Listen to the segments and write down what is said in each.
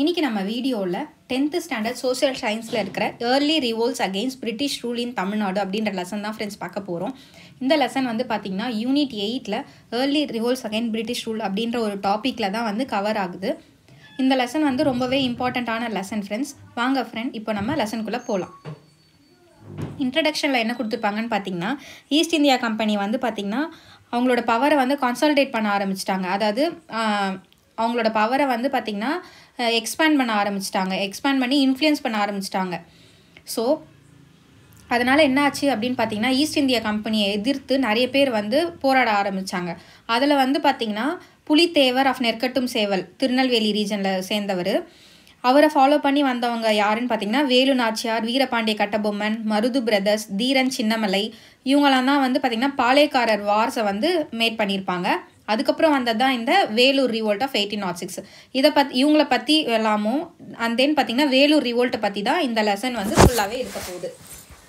இன்னைக்கு நம்ம வீடியோவில் டென்த்து ஸ்டாண்டர்ட் சோசியல் சயின்ஸில் இருக்கிற early revolts against British rule in Tamil Nadu அப்படின்ற லெசன் தான் ஃப்ரெண்ட்ஸ் பார்க்க போகிறோம் இந்த லெசன் வந்து பார்த்திங்கன்னா யூனிட் எயிட்டில் early revolts again British rule அப்படின்ற ஒரு டாப்பிக்கில் தான் வந்து கவர் ஆகுது இந்த லெசன் வந்து ரொம்பவே இம்பார்ட்டண்ட்டான லெசன் ஃப்ரெண்ட்ஸ் வாங்க ஃப்ரெண்ட் இப்போ நம்ம லெசனுக்குள்ளே போகலாம் இன்ட்ரடக்ஷனில் என்ன கொடுத்துருப்பாங்கன்னு பார்த்தீங்கன்னா ஈஸ்ட் இந்தியா கம்பெனி வந்து பார்த்திங்கன்னா அவங்களோட பவரை வந்து கான்சால்டேட் பண்ண ஆரம்பிச்சிட்டாங்க அதாவது அவங்களோட பவரை வந்து பார்த்திங்கன்னா எக்ஸ்பேண்ட் பண்ண ஆரம்பிச்சிட்டாங்க எக்ஸ்பேண்ட் பண்ணி இன்ஃப்ளூயன்ஸ் பண்ண ஆரம்பிச்சிட்டாங்க ஸோ அதனால் என்ன ஆச்சு அப்படின்னு பார்த்தீங்கன்னா ஈஸ்ட் இந்தியா கம்பெனியை எதிர்த்து நிறைய பேர் வந்து போராட ஆரம்பித்தாங்க அதில் வந்து பார்த்திங்கன்னா புலித்தேவர் ஆஃப் நெற்கட்டும் சேவல் திருநெல்வேலி ரீஜனில் சேர்ந்தவர் அவரை ஃபாலோ பண்ணி வந்தவங்க யாருன்னு பார்த்தீங்கன்னா வேலு நாச்சியார் வீரபாண்டிய கட்டபொம்மன் மருது பிரதர்ஸ் தீரன் சின்னமலை இவங்களாம் தான் வந்து பார்த்திங்கன்னா பாளையக்காரர் வார்ஸை வந்து மேட் பண்ணியிருப்பாங்க அதுக்கப்புறம் வந்தது தான் இந்த Vellore revolt of eighteen nought six இதை பத் இவங்களை பற்றி எல்லாமும் அண்ட் தென் வேலூர் ரிவோல்ட்டை பற்றி தான் இந்த லெசன் வந்து ஃபுல்லாகவே இருக்க போகுது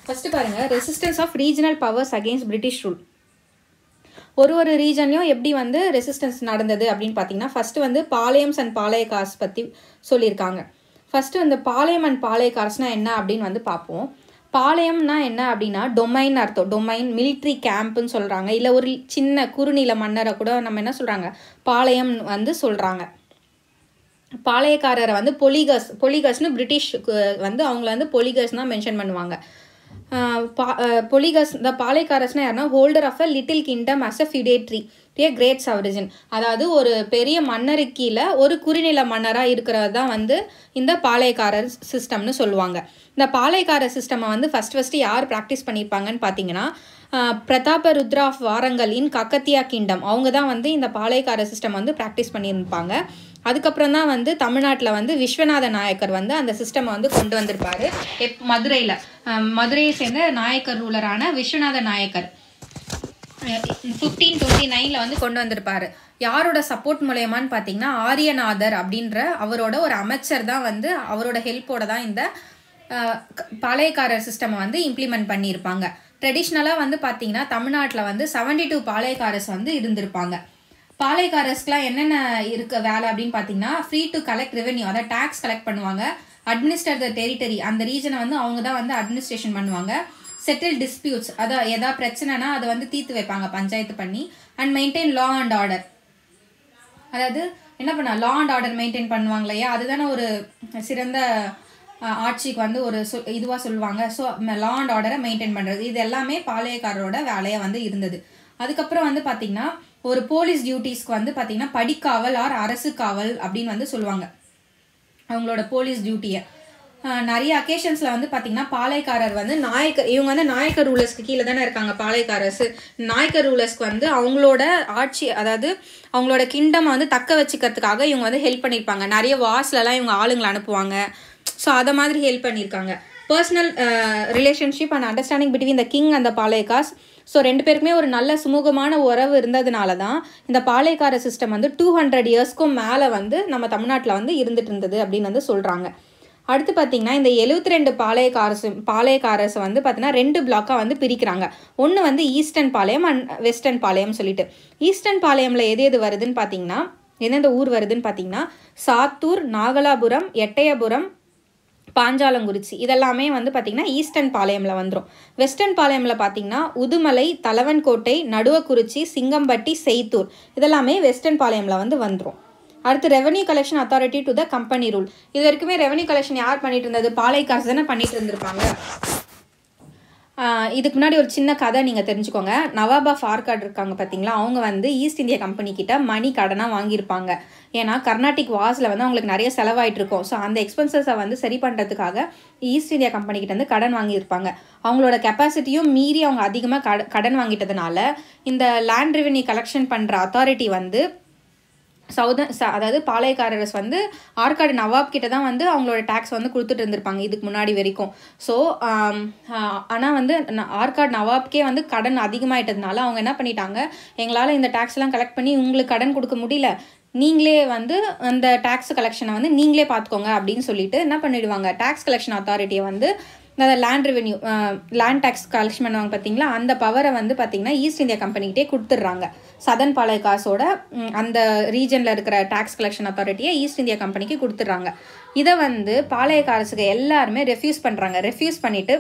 ஃபஸ்ட்டு பாருங்கள் resistance of regional powers against British rule ஒரு ஒரு ரீஜன்லையும் எப்படி வந்து ரெசிஸ்டன்ஸ் நடந்தது அப்படின்னு பார்த்தீங்கன்னா ஃபஸ்ட்டு வந்து பாளையம்ஸ் அண்ட் பாளையக்கார்ஸ் பற்றி சொல்லியிருக்காங்க ஃபஸ்ட்டு வந்து பாளையம் அண்ட் பாளையக்கார்ஸ்னால் என்ன அப்படின்னு வந்து பார்ப்போம் பாளையம்னா என்ன அப்படின்னா டொமைன் அர்த்தம் டொமைன் மிலிட்ரி கேம்ப்னு சொல்கிறாங்க இல்லை ஒரு சின்ன குறுநில மன்னரை கூட நம்ம என்ன சொல்கிறாங்க பாளையம் வந்து சொல்கிறாங்க பாளையக்காரரை வந்து பொலிகஸ் பொலிகஸ்னு பிரிட்டிஷ் வந்து அவங்கள வந்து பொலிகஸ் தான் மென்ஷன் பண்ணுவாங்க பா பொலிகஸ் இந்த பாலைக்காரஸ்னா யாருன்னா holder of a little kingdom as a feudatory a great sovereign அதாவது ஒரு பெரிய மன்னருக்கு கீழே ஒரு குறிநில மன்னராக இருக்கிறது தான் வந்து இந்த பாளையக்கார சிஸ்டம்னு சொல்லுவாங்க இந்த பாளையக்கார சிஸ்டமை வந்து ஃபஸ்ட் ஃபஸ்ட்டு யார் ப்ராக்டிஸ் பண்ணியிருப்பாங்கன்னு பார்த்தீங்கன்னா பிரதாப ருத்ரா ஆஃப் வாரங்கலின் கக்கத்தியா கிங்டம் அவங்க தான் வந்து இந்த பாளையக்கார சிஸ்டம் வந்து ப்ராக்டிஸ் பண்ணியிருப்பாங்க அதுக்கப்புறம் தான் வந்து தமிழ்நாட்டில் வந்து விஸ்வநாத நாயக்கர் வந்து அந்த சிஸ்டமை வந்து கொண்டு வந்திருப்பார் எப் மதுரையில் மதுரையை சேர்ந்த நாயக்கர் ரூலரான விஸ்வநாத நாயக்கர் ஃபிஃப்டீன் டுவெண்ட்டி நைனில் வந்து கொண்டு வந்திருப்பார் யாரோட சப்போர்ட் மூலயமான்னு பார்த்தீங்கன்னா ஆரியநாதர் அப்படின்ற அவரோட ஒரு அமைச்சர் தான் வந்து அவரோட ஹெல்ப்போட தான் இந்த பாளையக்காரர் சிஸ்டமை வந்து இம்ப்ளிமெண்ட் பண்ணியிருப்பாங்க ட்ரெடிஷ்னலாக வந்து பார்த்தீங்கன்னா தமிழ்நாட்டில் வந்து செவன்டி டூ பாளையக்காரர்ஸ் வந்து இருந்திருப்பாங்க பாளையக்காரர்ஸ்க்குலாம் என்னென்ன இருக்க வேலை அப்படின்னு பார்த்தீங்கன்னா ஃப்ரீ டு கலெக்ட் ரெவென்யூ அதாவது டேக்ஸ் கலெக்ட் பண்ணுவாங்க அட்மினிஸ்டர் த டெரிட்டரி அந்த ரீஜனை வந்து அவங்க தான் வந்து அட்மினிஸ்ட்ரேஷன் பண்ணுவாங்க செட்டில் டிஸ்பியூட்ஸ் அதாவது ஏதாவது பிரச்சனைனா அதை வந்து தீர்த்து வைப்பாங்க பஞ்சாயத்து பண்ணி and maintain law and order அதாவது என்ன பண்ணா லா அண்ட் ஆர்டர் மெயின்டைன் பண்ணுவாங்க இல்லையா அதுதானே ஒரு சிறந்த ஆட்சிக்கு வந்து ஒரு சொல் இதுவாக சொல்லுவாங்க ஸோ லா அண்ட் ஆர்டரை மெயின்டைன் பண்ணுறது இது எல்லாமே பாளையக்காரரோட வேலையாக வந்து இருந்தது அதுக்கப்புறம் வந்து பார்த்தீங்கன்னா ஒரு போலீஸ் டியூட்டிஸ்க்கு வந்து பார்த்திங்கன்னா படிக்காவல் ஆர் அரசு காவல் அப்படின்னு வந்து சொல்லுவாங்க அவங்களோட போலீஸ் டியூட்டியை நிறைய அக்கேஷன்ஸில் வந்து பார்த்திங்கன்னா பாளையக்காரர் வந்து நாயக்கர் இவங்க வந்து நாயக்கர் ரூலர்ஸ்க்கு கீழே தானே இருக்காங்க பாளையக்காரர்ஸ் நாயக்கர் ரூலர்ஸ்க்கு வந்து அவங்களோட ஆட்சி அதாவது அவங்களோட கிங்டம் வந்து தக்க வச்சுக்கிறதுக்காக இவங்க வந்து ஹெல்ப் பண்ணியிருப்பாங்க நிறைய வாஸ்லலாம் இவங்க ஆளுங்களை அனுப்புவாங்க ஸோ அதை மாதிரி ஹெல்ப் பண்ணியிருக்காங்க personal relationship and understanding between the king அந்த பாளையக்காஸ் ஸோ ரெண்டு பேருக்குமே ஒரு நல்ல சுமூகமான உறவு இருந்ததுனால தான் இந்த பாளையக்கார சிஸ்டம் வந்து டூ ஹண்ட்ரட் இயர்ஸ்க்கும் மேலே வந்து நம்ம தமிழ்நாட்டில் வந்து இருந்துட்டு இருந்தது அப்படின்னு வந்து சொல்கிறாங்க அடுத்து பார்த்தீங்கன்னா இந்த எழுபத்தி ரெண்டு பாளையக்காரசு பாளையக்காரசு வந்து பார்த்தீங்கன்னா ரெண்டு பிளாக்காக வந்து பிரிக்கிறாங்க ஒன்று வந்து ஈஸ்டர்ன் பாளையம் அண்ட் வெஸ்டர்ன் பாளையம் சொல்லிட்டு ஈஸ்டர்ன் பாளையமில் எது எது வருதுன்னு பார்த்தீங்கன்னா எந்தெந்த ஊர் வருதுன்னு பார்த்தீங்கன்னா சாத்தூர் நாகலாபுரம் எட்டயபுரம் பாஞ்சாலங்குறிச்சி இதெல்லாமே வந்து பார்த்திங்கன்னா ஈஸ்டர்ன் பாளையமில் வந்துடும் வெஸ்டர்ன் பாளையமில் பார்த்திங்கன்னா உதுமலை தலவன்கோட்டை நடுவக்குறிச்சி சிங்கம்பட்டி செய்த்தூர் இதெல்லாமே வெஸ்டர்ன் பாளையமில் வந்து வந்துடும் அடுத்து revenue collection authority to the company rule இது வரைக்குமே ரெவன்யூ கலெக்ஷன் யார் பண்ணிட்டு இருந்தது பாளையக்காசு தானே பண்ணிட்டு இருந்திருப்பாங்க இதுக்கு முன்னாடி ஒரு சின்ன கதை நீங்கள் தெரிஞ்சுக்கோங்க நவாபா ஃபார்காட் இருக்காங்க பார்த்தீங்களா அவங்க வந்து ஈஸ்ட் இந்தியா கம்பெனிக்கிட்ட மணி கடனாக வாங்கியிருப்பாங்க ஏன்னா கர்நாடிக் வாஸில் வந்து அவங்களுக்கு நிறைய செலவாயிட்டு இருக்கும் ஸோ அந்த எக்ஸ்பென்சஸை வந்து சரி பண்ணுறதுக்காக ஈஸ்ட் இந்தியா கிட்ட வந்து கடன் வாங்கியிருப்பாங்க அவங்களோட கெப்பாசிட்டியும் மீறி அவங்க அதிகமாக கடன் வாங்கிட்டதுனால இந்த லேண்ட் ரெவென்யூ கலெக்ஷன் பண்ணுற அத்தாரிட்டி வந்து சவுத அதாவது பாளையக்காரர்ஸ் வந்து ஆற்காடு நவாப் கிட்ட தான் வந்து அவங்களோட டேக்ஸ் வந்து கொடுத்துட்டு இருந்திருப்பாங்க இதுக்கு முன்னாடி வரைக்கும் ஸோ ஆனால் வந்து ஆற்காடு நவாப்கே வந்து கடன் அதிகமாயிட்டதுனால அவங்க என்ன பண்ணிட்டாங்க எங்களால் இந்த டேக்ஸ்லாம் கலெக்ட் பண்ணி உங்களுக்கு கடன் கொடுக்க முடியல நீங்களே வந்து அந்த டேக்ஸ் கலெக்ஷனை வந்து நீங்களே பார்த்துக்கோங்க அப்படின்னு சொல்லிட்டு என்ன பண்ணிடுவாங்க டேக்ஸ் கலெக்ஷன் அத்தாரிட்டியை வந்து அந்த land revenue land tax collection பண்ணுவாங்க பார்த்தீங்களா அந்த பவரை வந்து பார்த்திங்கன்னா ஈஸ்ட் இந்தியா கம்பெனிகிட்டே கொடுத்துட்றாங்க சதன் பாளைய காசோட அந்த ரீஜனில் இருக்கிற டேக்ஸ் கலெக்ஷன் அத்தாரிட்டியை ஈஸ்ட் இந்தியா கம்பெனிக்கு கொடுத்துட்றாங்க இதை வந்து பாளையக்காரசுக்கு எல்லாருமே ரெஃப்யூஸ் பண்ணுறாங்க ரெஃப்யூஸ் பண்ணிவிட்டு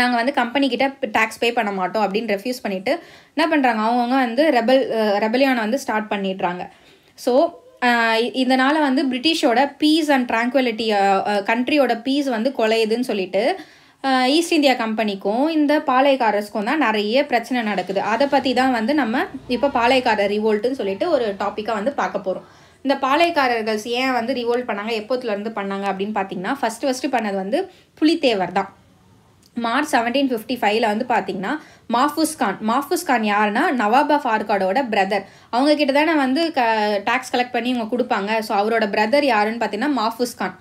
நாங்கள் வந்து கம்பெனிக்கிட்ட டேக்ஸ் பே பண்ண மாட்டோம் அப்படின்னு ரெஃப்யூஸ் பண்ணிவிட்டு என்ன பண்ணுறாங்க அவங்கவுங்க வந்து ரெபல் ரெபலியானை வந்து ஸ்டார்ட் பண்ணிடுறாங்க ஸோ இதனால் வந்து பிரிட்டிஷோட பீஸ் அண்ட் ட்ராங்குவலிட்டி கண்ட்ரியோட பீஸ் வந்து கொலையுதுன்னு சொல்லிட்டு ஈஸ்ட் இந்தியா கம்பெனிக்கும் இந்த பாளையக்காரர்ஸ்க்கும் தான் நிறைய பிரச்சனை நடக்குது அதை பற்றி தான் வந்து நம்ம இப்போ பாளையக்காரர் ரிவோல்ட்டுன்னு சொல்லிட்டு ஒரு டாப்பிக்காக வந்து பார்க்க போகிறோம் இந்த பாளையக்காரர்கள் ஏன் வந்து ரிவோல்ட் பண்ணாங்க எப்போத்துலேருந்து பண்ணாங்க அப்படின்னு பார்த்தீங்கன்னா ஃபஸ்ட்டு ஃபஸ்ட்டு பண்ணது வந்து புலித்தேவர் தான் மார்ச் செவன்டீன் ஃபிஃப்டி ஃபைவ்ல வந்து பார்த்தீங்கன்னா மாஃபூஸ் கான் மாஃபூஸ் கான் யாருன்னா நவாப் ஆஃப் ஆர்காடோட பிரதர் அவங்க கிட்ட தானே வந்து க டேக்ஸ் கலெக்ட் பண்ணி இவங்க கொடுப்பாங்க ஸோ அவரோட பிரதர் யாருன்னு பார்த்தீங்கன்னா மாஃபூஸ் கான்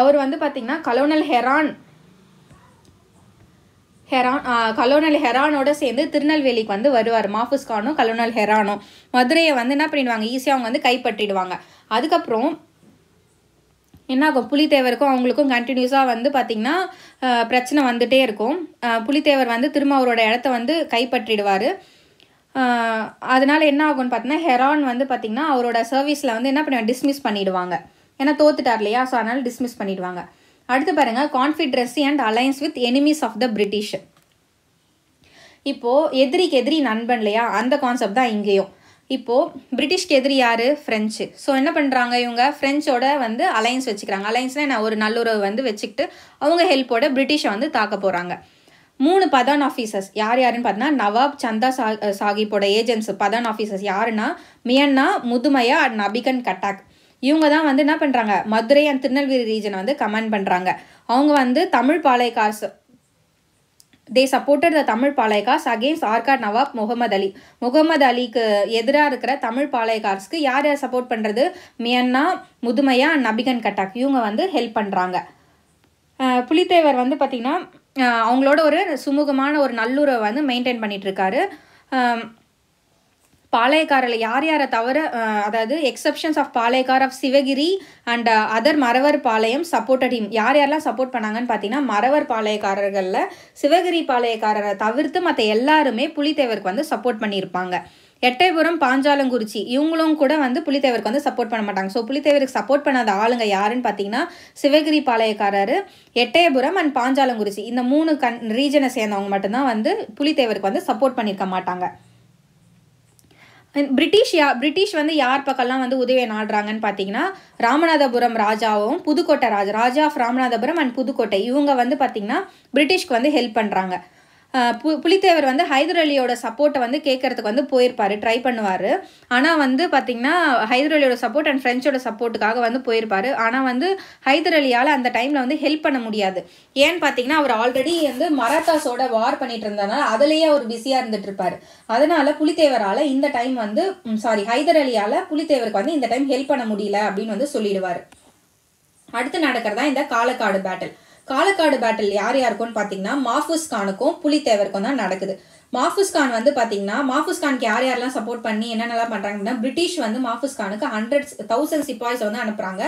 அவர் வந்து பார்த்தீங்கன்னா கலோனல் ஹெரான் ஹெரான் கலோனல் ஹெரானோட சேர்ந்து திருநெல்வேலிக்கு வந்து வருவார் மாஃபூஸ் கானும் கலோனல் ஹெரானும் மதுரையை வந்து என்ன பண்ணிடுவாங்க ஈஸியாக அவங்க வந்து கைப்பற்றிடுவாங்க அதுக்கப்புறம் என்னாகும் புலித்தேவருக்கும் அவங்களுக்கும் கண்டினியூஸாக வந்து பார்த்திங்கன்னா பிரச்சனை வந்துகிட்டே இருக்கும் புலித்தேவர் வந்து திரும்ப அவரோட இடத்த வந்து கைப்பற்றிடுவார் அதனால் என்ன ஆகும்னு பார்த்தீங்கன்னா ஹெரான் வந்து பார்த்திங்கன்னா அவரோட சர்வீஸில் வந்து என்ன பண்ணுவாங்க டிஸ்மிஸ் பண்ணிவிடுவாங்க ஏன்னா தோத்துட்டார் இல்லையா ஸோ அதனால் டிஸ்மிஸ் பண்ணிவிடுவாங்க அடுத்து பாருங்கள் confederacy and alliance with enemies of the British இப்போது எதிரிக்கு எதிரி நண்பன் இல்லையா அந்த கான்செப்ட் தான் இங்கேயும் இப்போது பிரிட்டிஷ்க்கு எதிரி யார் ஃப்ரெஞ்சு ஸோ என்ன பண்ணுறாங்க இவங்க ஃப்ரெஞ்சோட வந்து அலையன்ஸ் வச்சுக்கிறாங்க அலையன்ஸ்னால் நான் ஒரு நல்லுறவு வந்து வச்சுக்கிட்டு அவங்க ஹெல்ப்போட பிரிட்டிஷை வந்து தாக்க போகிறாங்க மூணு பதான் ஆஃபீஸர்ஸ் யார் யாருன்னு பார்த்தீங்கன்னா நவாப் சந்தா சா சாஹிப்போட ஏஜென்ட்ஸ் பதான் ஆஃபீஸர்ஸ் யாருன்னா மியன்னா முதுமையா அண்ட் நபிகன் கட்டாக் இவங்க தான் வந்து என்ன பண்ணுறாங்க மதுரை அண்ட் திருநெல்வேலி ரீஜனை வந்து கமெண்ட் பண்ணுறாங்க அவங்க வந்து Tamil Palayakkars they supported the Tamil Palayakkars against Arcot Nawab Muhammad Ali Muhammad அலிக்கு எதிராக இருக்கிற தமிழ் பாளையகாஸ்க்கு யார் யார் சப்போர்ட் பண்ணுறது மியன்னா முதுமையா நபிகன் கட்டாக் இவங்க வந்து ஹெல்ப் பண்ணுறாங்க புலித்தேவர் வந்து பார்த்திங்கன்னா அவங்களோட ஒரு சுமூகமான ஒரு நல்லுறவை வந்து மெயின்டைன் பண்ணிகிட்ருக்காரு பாளையக்காரில் யார் யாரை தவிர அதாவது exceptions of Palayakkar of Sivagiri and other Maravar palayam supported team யார் யாரெல்லாம் சப்போர்ட் பண்ணாங்கன்னு பார்த்தீங்கன்னா மரவர் பாளையக்காரர்களில் சிவகிரி பாளையக்காரரை தவிர்த்து மற்ற எல்லாருமே புலித்தேவருக்கு வந்து சப்போர்ட் பண்ணியிருப்பாங்க எட்டயபுரம் பாஞ்சாலங்குறிச்சி இவங்களும் கூட வந்து புலித்தேவருக்கு வந்து சப்போர்ட் பண்ண மாட்டாங்க ஸோ புலித்தேவருக்கு சப்போர்ட் பண்ணாத ஆளுங்க யாருன்னு பார்த்தீங்கன்னா சிவகிரி பாளையக்காரர் எட்டயபுரம் அண்ட் பாஞ்சாலங்குறிச்சி இந்த மூணு கன் ரீஜனை சேர்ந்தவங்க மட்டும்தான் வந்து புலித்தேவருக்கு வந்து சப்போர்ட் பண்ணியிருக்க மாட்டாங்க பிரிட்டிஷ் யா பிரிட்டிஷ் வந்து யார் பக்கம்லாம் வந்து உதவியை நாடுறாங்கன்னு பார்த்தீங்கன்னா ராமநாதபுரம் ராஜாவும் புதுக்கோட்டை ராஜா ராஜா ஆஃப் ராமநாதபுரம் அண்ட் புதுக்கோட்டை இவங்க வந்து பார்த்தீங்கன்னா பிரிட்டிஷ்க்கு வந்து ஹெல்ப் பண்ணுறாங்க பு புலித்தேவர் வந்து ஹைதர் அலியோட சப்போர்ட்டை வந்து கேட்கறதுக்கு வந்து போயிருப்பார் ட்ரை பண்ணுவார் ஆனால் வந்து பார்த்திங்கன்னா ஹைதர் அலியோட சப்போர்ட் அண்ட் ஃப்ரெண்ட்ஸோட சப்போர்ட்டுக்காக வந்து போயிருப்பார் ஆனால் வந்து ஹைதர் அலியால் அந்த டைமில் வந்து ஹெல்ப் பண்ண முடியாது ஏன்னு பார்த்தீங்கன்னா அவர் ஆல்ரெடி வந்து மராத்தாஸோட வார் பண்ணிட்டு இருந்தனால அதுலேயே அவர் பிஸியாக இருந்துட்டு இருப்பார் அதனால புலித்தேவரால் இந்த டைம் வந்து சாரி ஹைதர் அலியால் புலித்தேவருக்கு வந்து இந்த டைம் ஹெல்ப் பண்ண முடியல அப்படின்னு வந்து சொல்லிடுவார் அடுத்து நடக்கிறதா இந்த காலக்காடு பேட்டில் காலக்காடு பேட்டில் யார் யாருக்கும்னு பார்த்தீங்கன்னா மாஃபூஸ் கானுக்கும் புலித்தேவருக்கும் தான் நடக்குது மாஃபூஸ் கான் வந்து பார்த்தீங்கன்னா மாஃபூஸ் கானுக்கு யார் யாரெல்லாம் சப்போர்ட் பண்ணி என்னென்னலாம் பண்ணுறாங்கன்னா பிரிட்டிஷ் வந்து மாஃபூஸ் கானுக்கு ஹண்ட்ரட் தௌசண்ட் சிப்பாய்ஸ் வந்து அனுப்புகிறாங்க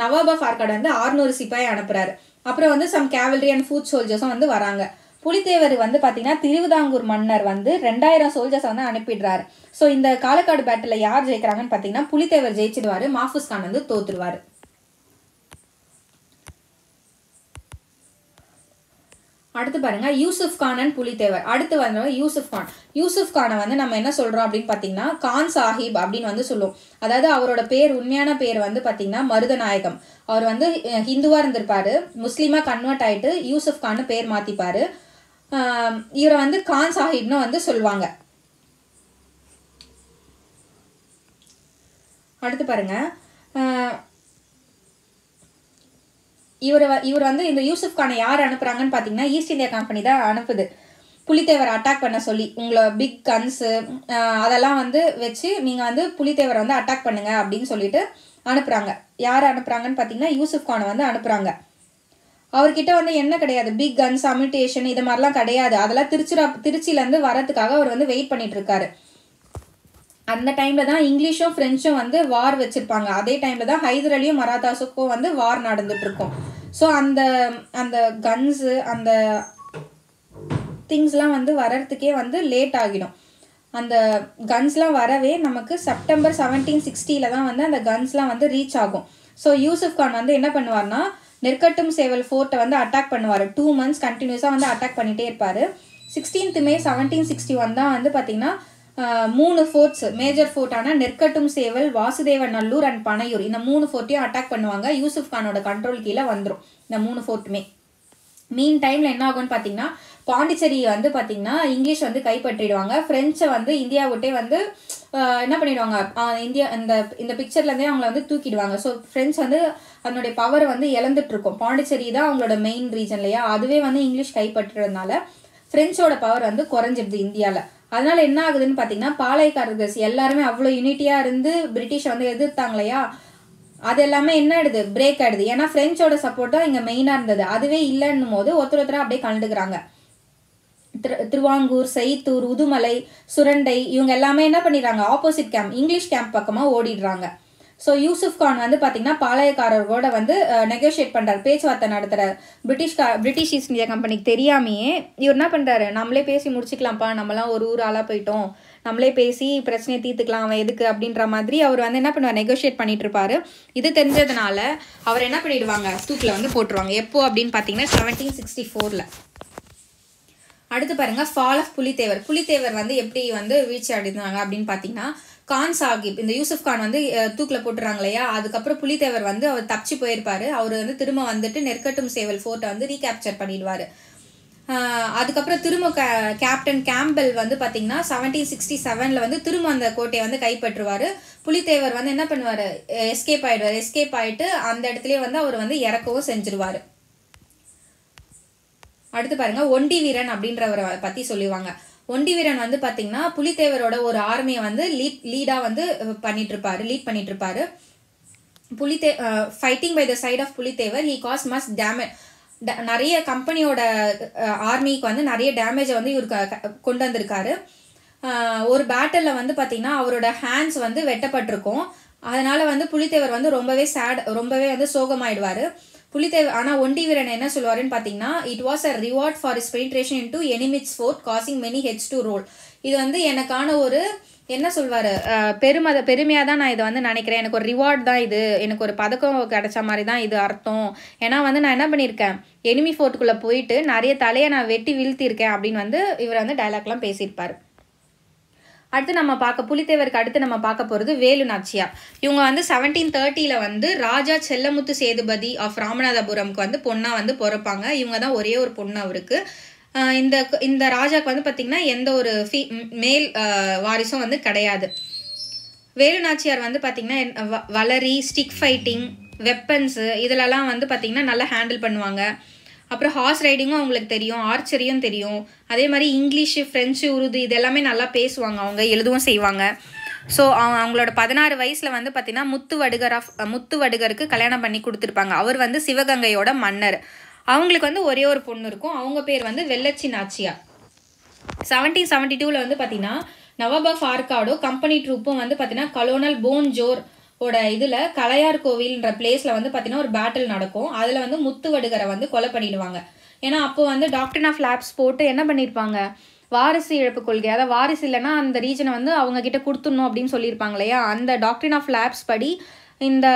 நவாபா ஃபார்கட் வந்து ஆறுநூறு சிப்பாயை அனுப்புறாரு அப்புறம் வந்து சம் கேவல்ரி அண்ட் ஃபுட் சோல்ஜர்ஸும் வந்து வராங்க புலித்தேவர் வந்து பார்த்தீங்கன்னா திருவிதாங்கூர் மன்னர் வந்து ரெண்டாயிரம் சோல்ஜர்ஸ் வந்து அனுப்பிடுறாரு ஸோ இந்த காலக்காடு பேட்டில் யார் ஜெயிக்கிறாங்கன்னு பார்த்தீங்கன்னா புலித்தேவர் ஜெயிச்சிடுவார் மாஃபூஸ் கான் வந்து தோத்துருவார் அடுத்து பாருங்க யூசுப் கான் அண்ட் புலித்தேவர் அடுத்து வந்தவங்க யூசுப் கான் யூசுப் கானை வந்து நம்ம என்ன சொல்கிறோம் அப்படின்னு பார்த்தீங்கன்னா கான் சாஹிப் அப்படின்னு வந்து சொல்லுவோம் அதாவது அவரோட பேர் உண்மையான பேர் வந்து பாத்தீங்கன்னா மருதநாயகம் அவர் வந்து ஹிந்துவாக இருந்திருப்பாரு முஸ்லீமாக கன்வெர்ட் ஆகிட்டு யூசுப் கான் பேர் மாற்றிப்பார் இவரை வந்து கான் சாஹிப்னு வந்து சொல்லுவாங்க அடுத்து பாருங்க இவர் இவர் வந்து இந்த யூசுப் கானை யார் அனுப்புறாங்கன்னு பார்த்தீங்கன்னா ஈஸ்ட் இந்தியா கம்பெனி தான் அனுப்புது புலித்தேவரை அட்டாக் பண்ண சொல்லி உங்களை பிக் கன்ஸு அதெல்லாம் வந்து வச்சு நீங்கள் வந்து புலித்தேவரை வந்து அட்டாக் பண்ணுங்க அப்படின்னு சொல்லிட்டு அனுப்புகிறாங்க யார் அனுப்புகிறாங்கன்னு பார்த்தீங்கன்னா யூசுப் கானை வந்து அனுப்புகிறாங்க அவர்கிட்ட வந்து என்ன கிடையாது பிக் கன்ஸ் அமிட்டேஷன் இது மாதிரிலாம் கிடையாது அதெல்லாம் திருச்சிரா திருச்சியிலேருந்து வரத்துக்காக அவர் வந்து வெயிட் பண்ணிட்டு இருக்காரு அந்த டைமில் தான் இங்கிலீஷும் ஃப்ரெஞ்சும் வந்து வார் வச்சுருப்பாங்க அதே டைமில் தான் ஹைதர் அலியும் மராத்தாஸுக்கும் வந்து வார் நடந்துகிட்ருக்கும் ஸோ அந்த அந்த கன்ஸு அந்த திங்ஸ்லாம் வந்து வர்றதுக்கே வந்து லேட் ஆகிடும் அந்த கன்ஸ்லாம் வரவே நமக்கு செப்டம்பர் செவன்டீன் சிக்ஸ்டியில் தான் வந்து அந்த கன்ஸ்லாம் வந்து ரீச் ஆகும் ஸோ யூசுப் கான் வந்து என்ன பண்ணுவார்னா நெற்கட்டும் சேவல் ஃபோர்ட்டை வந்து அட்டாக் பண்ணுவார் டூ மந்த்ஸ் கண்டினியூஸாக வந்து அட்டாக் பண்ணிகிட்டே இருப்பார் sixteenth May seventeen sixty one தான் வந்து பார்த்திங்கன்னா மூணு ஃபோர்ட்ஸ் மேஜர் ஃபோர்ட்டான நெற்கட்டும் சேவல் வாசுதேவ நல்லூர் அண்ட் பனையூர் இந்த மூணு ஃபோர்ட்டையும் அட்டாக் பண்ணுவாங்க யூசுப் கானோட கண்ட்ரோல் கீழே வந்துடும் இந்த மூணு ஃபோர்ட்டுமே மீன் டைமில் என்ன ஆகும்னு பார்த்தீங்கன்னா பாண்டிச்சேரி வந்து பார்த்தீங்கன்னா இங்கிலீஷ் வந்து கைப்பற்றிடுவாங்க ஃப்ரெஞ்சை வந்து இந்தியா விட்டே வந்து என்ன பண்ணிடுவாங்க இந்தியா இந்த இந்த பிக்சர்லேருந்தே அவங்கள வந்து தூக்கிடுவாங்க ஸோ ஃப்ரெண்ட்ஸ் வந்து அதனுடைய பவர் வந்து இழந்துட்டுருக்கும் பாண்டிச்சேரி தான் அவங்களோட மெயின் ரீஜன் இல்லையா அதுவே வந்து இங்கிலீஷ் கைப்பற்றுறதுனால ஃப்ரெஞ்சோட பவர் வந்து குறைஞ்சிடுது இந்தியாவில் அதனால என்ன ஆகுதுன்னு பார்த்தீங்கன்னா பாளையக்காரர்கள் எல்லாருமே அவ்வளோ யூனிட்டியாக இருந்து பிரிட்டிஷை வந்து எதிர்த்தாங்களையா அது எல்லாமே என்ன ஆயிடுது பிரேக் ஆயிடுது ஏன்னா பிரெஞ்சோட சப்போர்ட்டா இங்க இங்கே மெயினாக இருந்தது அதுவே இல்லைன்னும் போது ஒருத்தர் ஒருத்தராக அப்படியே கலந்துக்கிறாங்க திரு திருவாங்கூர் செய்த்தூர் உதுமலை சுரண்டை இவங்க எல்லாமே என்ன பண்ணிடுறாங்க ஆப்போசிட் கேம்ப் இங்கிலீஷ் கேம்ப் பக்கமாக ஓடிடுறாங்க ஸோ யூசுப் கான் வந்து பார்த்தீங்கன்னா பாளையக்காரர்களோட வந்து நெகோஷியேட் பண்ணுறாரு பேச்சுவார்த்தை நடத்துகிற பிரிட்டிஷ் கா பிரிட்டிஷ் ஈஸ்ட் இந்தியா கம்பெனிக்கு தெரியாமையே இவர் என்ன பண்ணுறாரு நம்மளே பேசி முடிச்சுக்கலாம்ப்பா நம்மலாம் ஒரு ஊர் போயிட்டோம் நம்மளே பேசி பிரச்சனையை தீர்த்துக்கலாம் அவன் எதுக்கு அப்படின்ற மாதிரி அவர் வந்து என்ன பண்ணுவார் நெகோஷியேட் பண்ணிட்டு இருப்பாரு இது தெரிஞ்சதுனால அவர் என்ன பண்ணிடுவாங்க தூக்கில் வந்து போட்டுருவாங்க எப்போ அப்படின்னு பார்த்தீங்கன்னா செவன்டீன் சிக்ஸ்டி ஃபோரில் அடுத்து பாருங்க ஃபால் ஆஃப் புலித்தேவர் புலித்தேவர் வந்து எப்படி வந்து வீழ்ச்சி அடைந்தாங்க அப்படின்னு பார்த்தீங்கன்னா கான் சாஹிப் இந்த யூசுப் கான் வந்து தூக்கில் போட்டுறாங்க இல்லையா அதுக்கப்புறம் புலித்தேவர் வந்து அவர் தப்பிச்சு போயிருப்பாரு அவர் வந்து திரும்ப வந்துட்டு நெற்கட்டும் சேவல் ஃபோர்ட்டை வந்து ரீகேப்சர் பண்ணிடுவார் அதுக்கப்புறம் திரும்ப கேப்டன் கேம்பல் வந்து பார்த்தீங்கன்னா செவன்டீன் சிக்ஸ்டி செவனில் வந்து திரும்ப அந்த கோட்டையை வந்து கைப்பற்றுவார் புலித்தேவர் வந்து என்ன பண்ணுவார் எஸ்கேப் ஆகிடுவார் எஸ்கேப் ஆகிட்டு அந்த இடத்துலேயே வந்து அவர் வந்து இறக்கவும் செஞ்சிருவார் அடுத்து பாருங்க ஒண்டி வீரன் அப்படின்றவரை பற்றி சொல்லுவாங்க ஒண்டிவீரன் வந்து பார்த்தீங்கன்னா புலித்தேவரோட ஒரு ஆர்மியை வந்து லீட் லீடாக வந்து பண்ணிட்டு இருப்பாரு லீட் பண்ணிட்டு இருப்பாரு புலித்தே fighting by the side of Pulithevar he cause must damage நிறைய கம்பெனியோட ஆர்மிக்கு வந்து நிறைய டேமேஜை வந்து இவர் கொண்டு வந்திருக்காரு ஒரு பேட்டலில் வந்து பார்த்தீங்கன்னா அவரோட ஹேண்ட்ஸ் வந்து வெட்டப்பட்டிருக்கும் அதனால் வந்து புலித்தேவர் வந்து ரொம்பவே சேட் ரொம்பவே வந்து சோகமாயிடுவார் புலித்தேவ் ஆனால் ஒண்டி வீரன் என்ன சொல்லுவாருன்னு பார்த்தீங்கன்னா it was a reward for ஸ்பிரிட்ரேஷன் into enemy's fort causing many ஹெச் டூ ரோல் இது வந்து எனக்கான ஒரு என்ன சொல்வார் பெருமத பெருமையாக தான் நான் இதை வந்து நினைக்கிறேன் எனக்கு ஒரு ரிவார்ட் தான் இது எனக்கு ஒரு பதக்கம் கிடைச்ச மாதிரி தான் இது அர்த்தம் ஏன்னா வந்து நான் என்ன பண்ணியிருக்கேன் எனிமி ஃபோர்ட்டுக்குள்ளே போயிட்டு நிறைய தலையை நான் வெட்டி வீழ்த்தியிருக்கேன் அப்படின்னு வந்து இவர் வந்து டைலாக்லாம் பேசியிருப்பார் அடுத்து நம்ம பார்க்க புலித்தேவருக்கு அடுத்து நம்ம பார்க்க போகிறது வேலு நாச்சியா இவங்க வந்து செவன்டீன் தேர்ட்டியில் வந்து ராஜா செல்லமுத்து சேதுபதி ஆஃப் ராமநாதபுரம்க்கு வந்து பொண்ணாக வந்து பிறப்பாங்க இவங்க தான் ஒரே ஒரு பொண்ணு அவருக்கு இந்த இந்த ராஜாவுக்கு வந்து பார்த்திங்கன்னா எந்த ஒரு ஃபீ மேல் வாரிசும் வந்து கிடையாது வேலு நாச்சியார் வந்து பார்த்திங்கன்னா வளரி ஸ்டிக் ஃபைட்டிங் வெப்பன்ஸு இதிலலாம் வந்து பார்த்திங்கன்னா நல்லா ஹேண்டில் பண்ணுவாங்க அப்புறம் ஹார்ஸ் ரைடிங்கும் அவங்களுக்கு தெரியும் ஆர்ச்சரியும் தெரியும் அதே மாதிரி இங்கிலீஷு ஃப்ரெஞ்சு உருது இது எல்லாமே நல்லா பேசுவாங்க அவங்க எழுதவும் செய்வாங்க ஸோ அவங்களோட பதினாறு வயசில் வந்து பார்த்திங்கன்னா முத்து வடுகர் ஆஃப் முத்து வடுகருக்கு கல்யாணம் பண்ணி கொடுத்துருப்பாங்க அவர் வந்து சிவகங்கையோட மன்னர் அவங்களுக்கு வந்து ஒரே ஒரு பொண்ணு இருக்கும் அவங்க பேர் வந்து வெள்ளச்சி நாச்சியா செவன்டீன் செவன்டி டூவில் வந்து பார்த்திங்கன்னா நவாபா ஃபார்காடோ கம்பெனி ட்ரூப்பும் வந்து பார்த்தீங்கன்னா கலோனல் போன் ஜோர் ஓட இதில் கலையார் கோவில்ன்ற பிளேஸ்ல வந்து பாத்தீங்கன்னா ஒரு பேட்டில் நடக்கும் அதில் வந்து முத்து வடுகரை வந்து கொலை பண்ணிடுவாங்க ஏன்னா அப்போ வந்து டாக்டர் ஆஃப் லேப்ஸ் போட்டு என்ன பண்ணியிருப்பாங்க வாரிசு இழப்பு கொள்கை அதாவது வாரிசு இல்லைன்னா அந்த ரீஜனை வந்து அவங்க கிட்ட கொடுத்துடணும் அப்படின்னு சொல்லியிருப்பாங்க இல்லையா அந்த டாக்டர் ஆஃப் லேப்ஸ் படி இந்த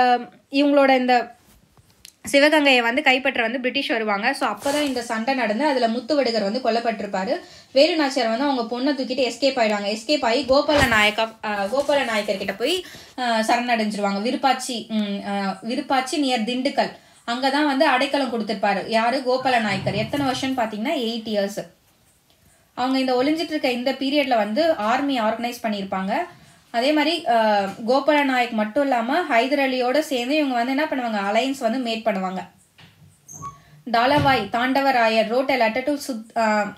இவங்களோட இந்த சிவகங்கையை வந்து கைப்பற்ற வந்து பிரிட்டிஷ் வருவாங்க ஸோ அப்போ தான் இந்த சண்டை நடந்து அதில் முத்து வடுகர் வந்து கொல்லப்பட்டிருப்பாரு வேலு நாச்சியார் வந்து அவங்க பொண்ணை தூக்கிட்டு எஸ்கேப் ஆயிடுவாங்க எஸ்கேப் ஆகி கோபால நாயக்கா கோபால கிட்ட போய் சரணடைஞ்சிருவாங்க விருப்பாச்சி விருப்பாச்சி நியர் திண்டுக்கல் அங்கே தான் வந்து அடைக்கலம் கொடுத்துருப்பாரு யாரு கோபால நாயக்கர் எத்தனை வருஷம் பார்த்தீங்கன்னா எயிட் இயர்ஸ் அவங்க இந்த ஒளிஞ்சிட்டு இருக்க இந்த பீரியட்ல வந்து ஆர்மி ஆர்கனைஸ் பண்ணியிருப்பாங்க அதே மாதிரி கோபால நாயக் மட்டும் இல்லாமல் ஹைதர் அலியோட சேர்ந்து இவங்க வந்து என்ன பண்ணுவாங்க அலையன்ஸ் வந்து மேட் பண்ணுவாங்க Thalavai Thandavarayar wrote letter to சுத்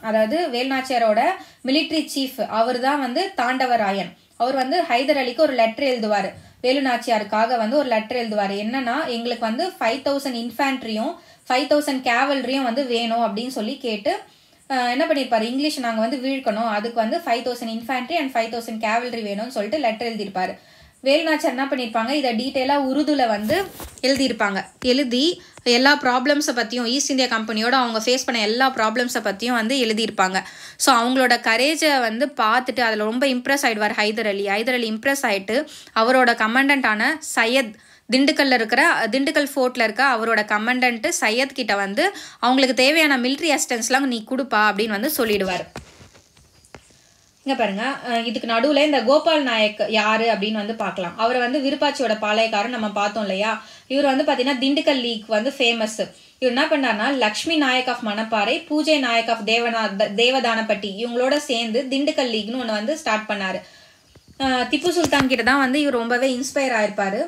அதாவது வேல்நாச்சியரோட மிலிட்ரி சீஃப் அவர் தான் வந்து தாண்டவராயன் அவர் வந்து ஹைதர் அலிக்கு ஒரு லெட்டர் எழுதுவார் வேலுநாச்சியாருக்காக வந்து ஒரு லெட்டர் எழுதுவார் என்னன்னா எங்களுக்கு வந்து ஃபைவ் தௌசண்ட் இன்ஃபேண்ட்ரியும் ஃபைவ் தௌசண்ட் கேவல்ரியும் வந்து வேணும் அப்படின்னு சொல்லி கேட்டு என்ன பண்ணியிருப்பாரு இங்கிலீஷ் நாங்கள் வந்து வீழ்க்கணும் அதுக்கு வந்து five thousand infantry and five thousand cavalry வேணும்னு சொல்லிட்டு லெட்டர் எழுதியிருப்பாரு வேலுநாச்சர் என்ன பண்ணியிருப்பாங்க இதை டீட்டெயிலாக உருதுல வந்து எழுதியிருப்பாங்க எழுதி எல்லா ப்ராப்ளம்ஸை பற்றியும் ஈஸ்ட் இந்தியா கம்பெனியோட அவங்க ஃபேஸ் பண்ண எல்லா ப்ராப்ளம்ஸை பற்றியும் வந்து எழுதியிருப்பாங்க ஸோ அவங்களோட கரேஜை வந்து பார்த்துட்டு அதில் ரொம்ப இம்ப்ரெஸ் ஆகிடுவார் ஹைதர் அலி ஹைதர் அலி இம்ப்ரெஸ் ஆகிட்டு அவரோட கமாண்டண்ட்டான சையத் திண்டுக்கல்ல இருக்கிற திண்டுக்கல் ஃபோர்ட்டில் இருக்க அவரோட கமாண்டன்ட்டு சையத் கிட்ட வந்து அவங்களுக்கு தேவையான மிலிட்ரி அசிஸ்டன்ஸ்லாம் நீ கொடுப்பா அப்படின்னு வந்து சொல்லிடுவார் இங்கே பாருங்க இதுக்கு நடுவில் இந்த கோபால் நாயக் யார் அப்படின்னு வந்து பார்க்கலாம் அவர் வந்து விருப்பாச்சியோட பாளையக்காரன் நம்ம பார்த்தோம் இல்லையா இவர் வந்து பார்த்தீங்கன்னா திண்டுக்கல் லீக் வந்து ஃபேமஸ் இவர் என்ன பண்ணார்னா லக்ஷ்மி நாயக் ஆஃப் மணப்பாறை பூஜை நாயக் ஆஃப் தேவனா தேவதானப்பட்டி இவங்களோட சேர்ந்து திண்டுக்கல் லீக்னு ஒன்று வந்து ஸ்டார்ட் பண்ணார் திப்பு சுல்தான் கிட்ட தான் வந்து இவர் ரொம்பவே இன்ஸ்பயர் ஆயிருப்பார்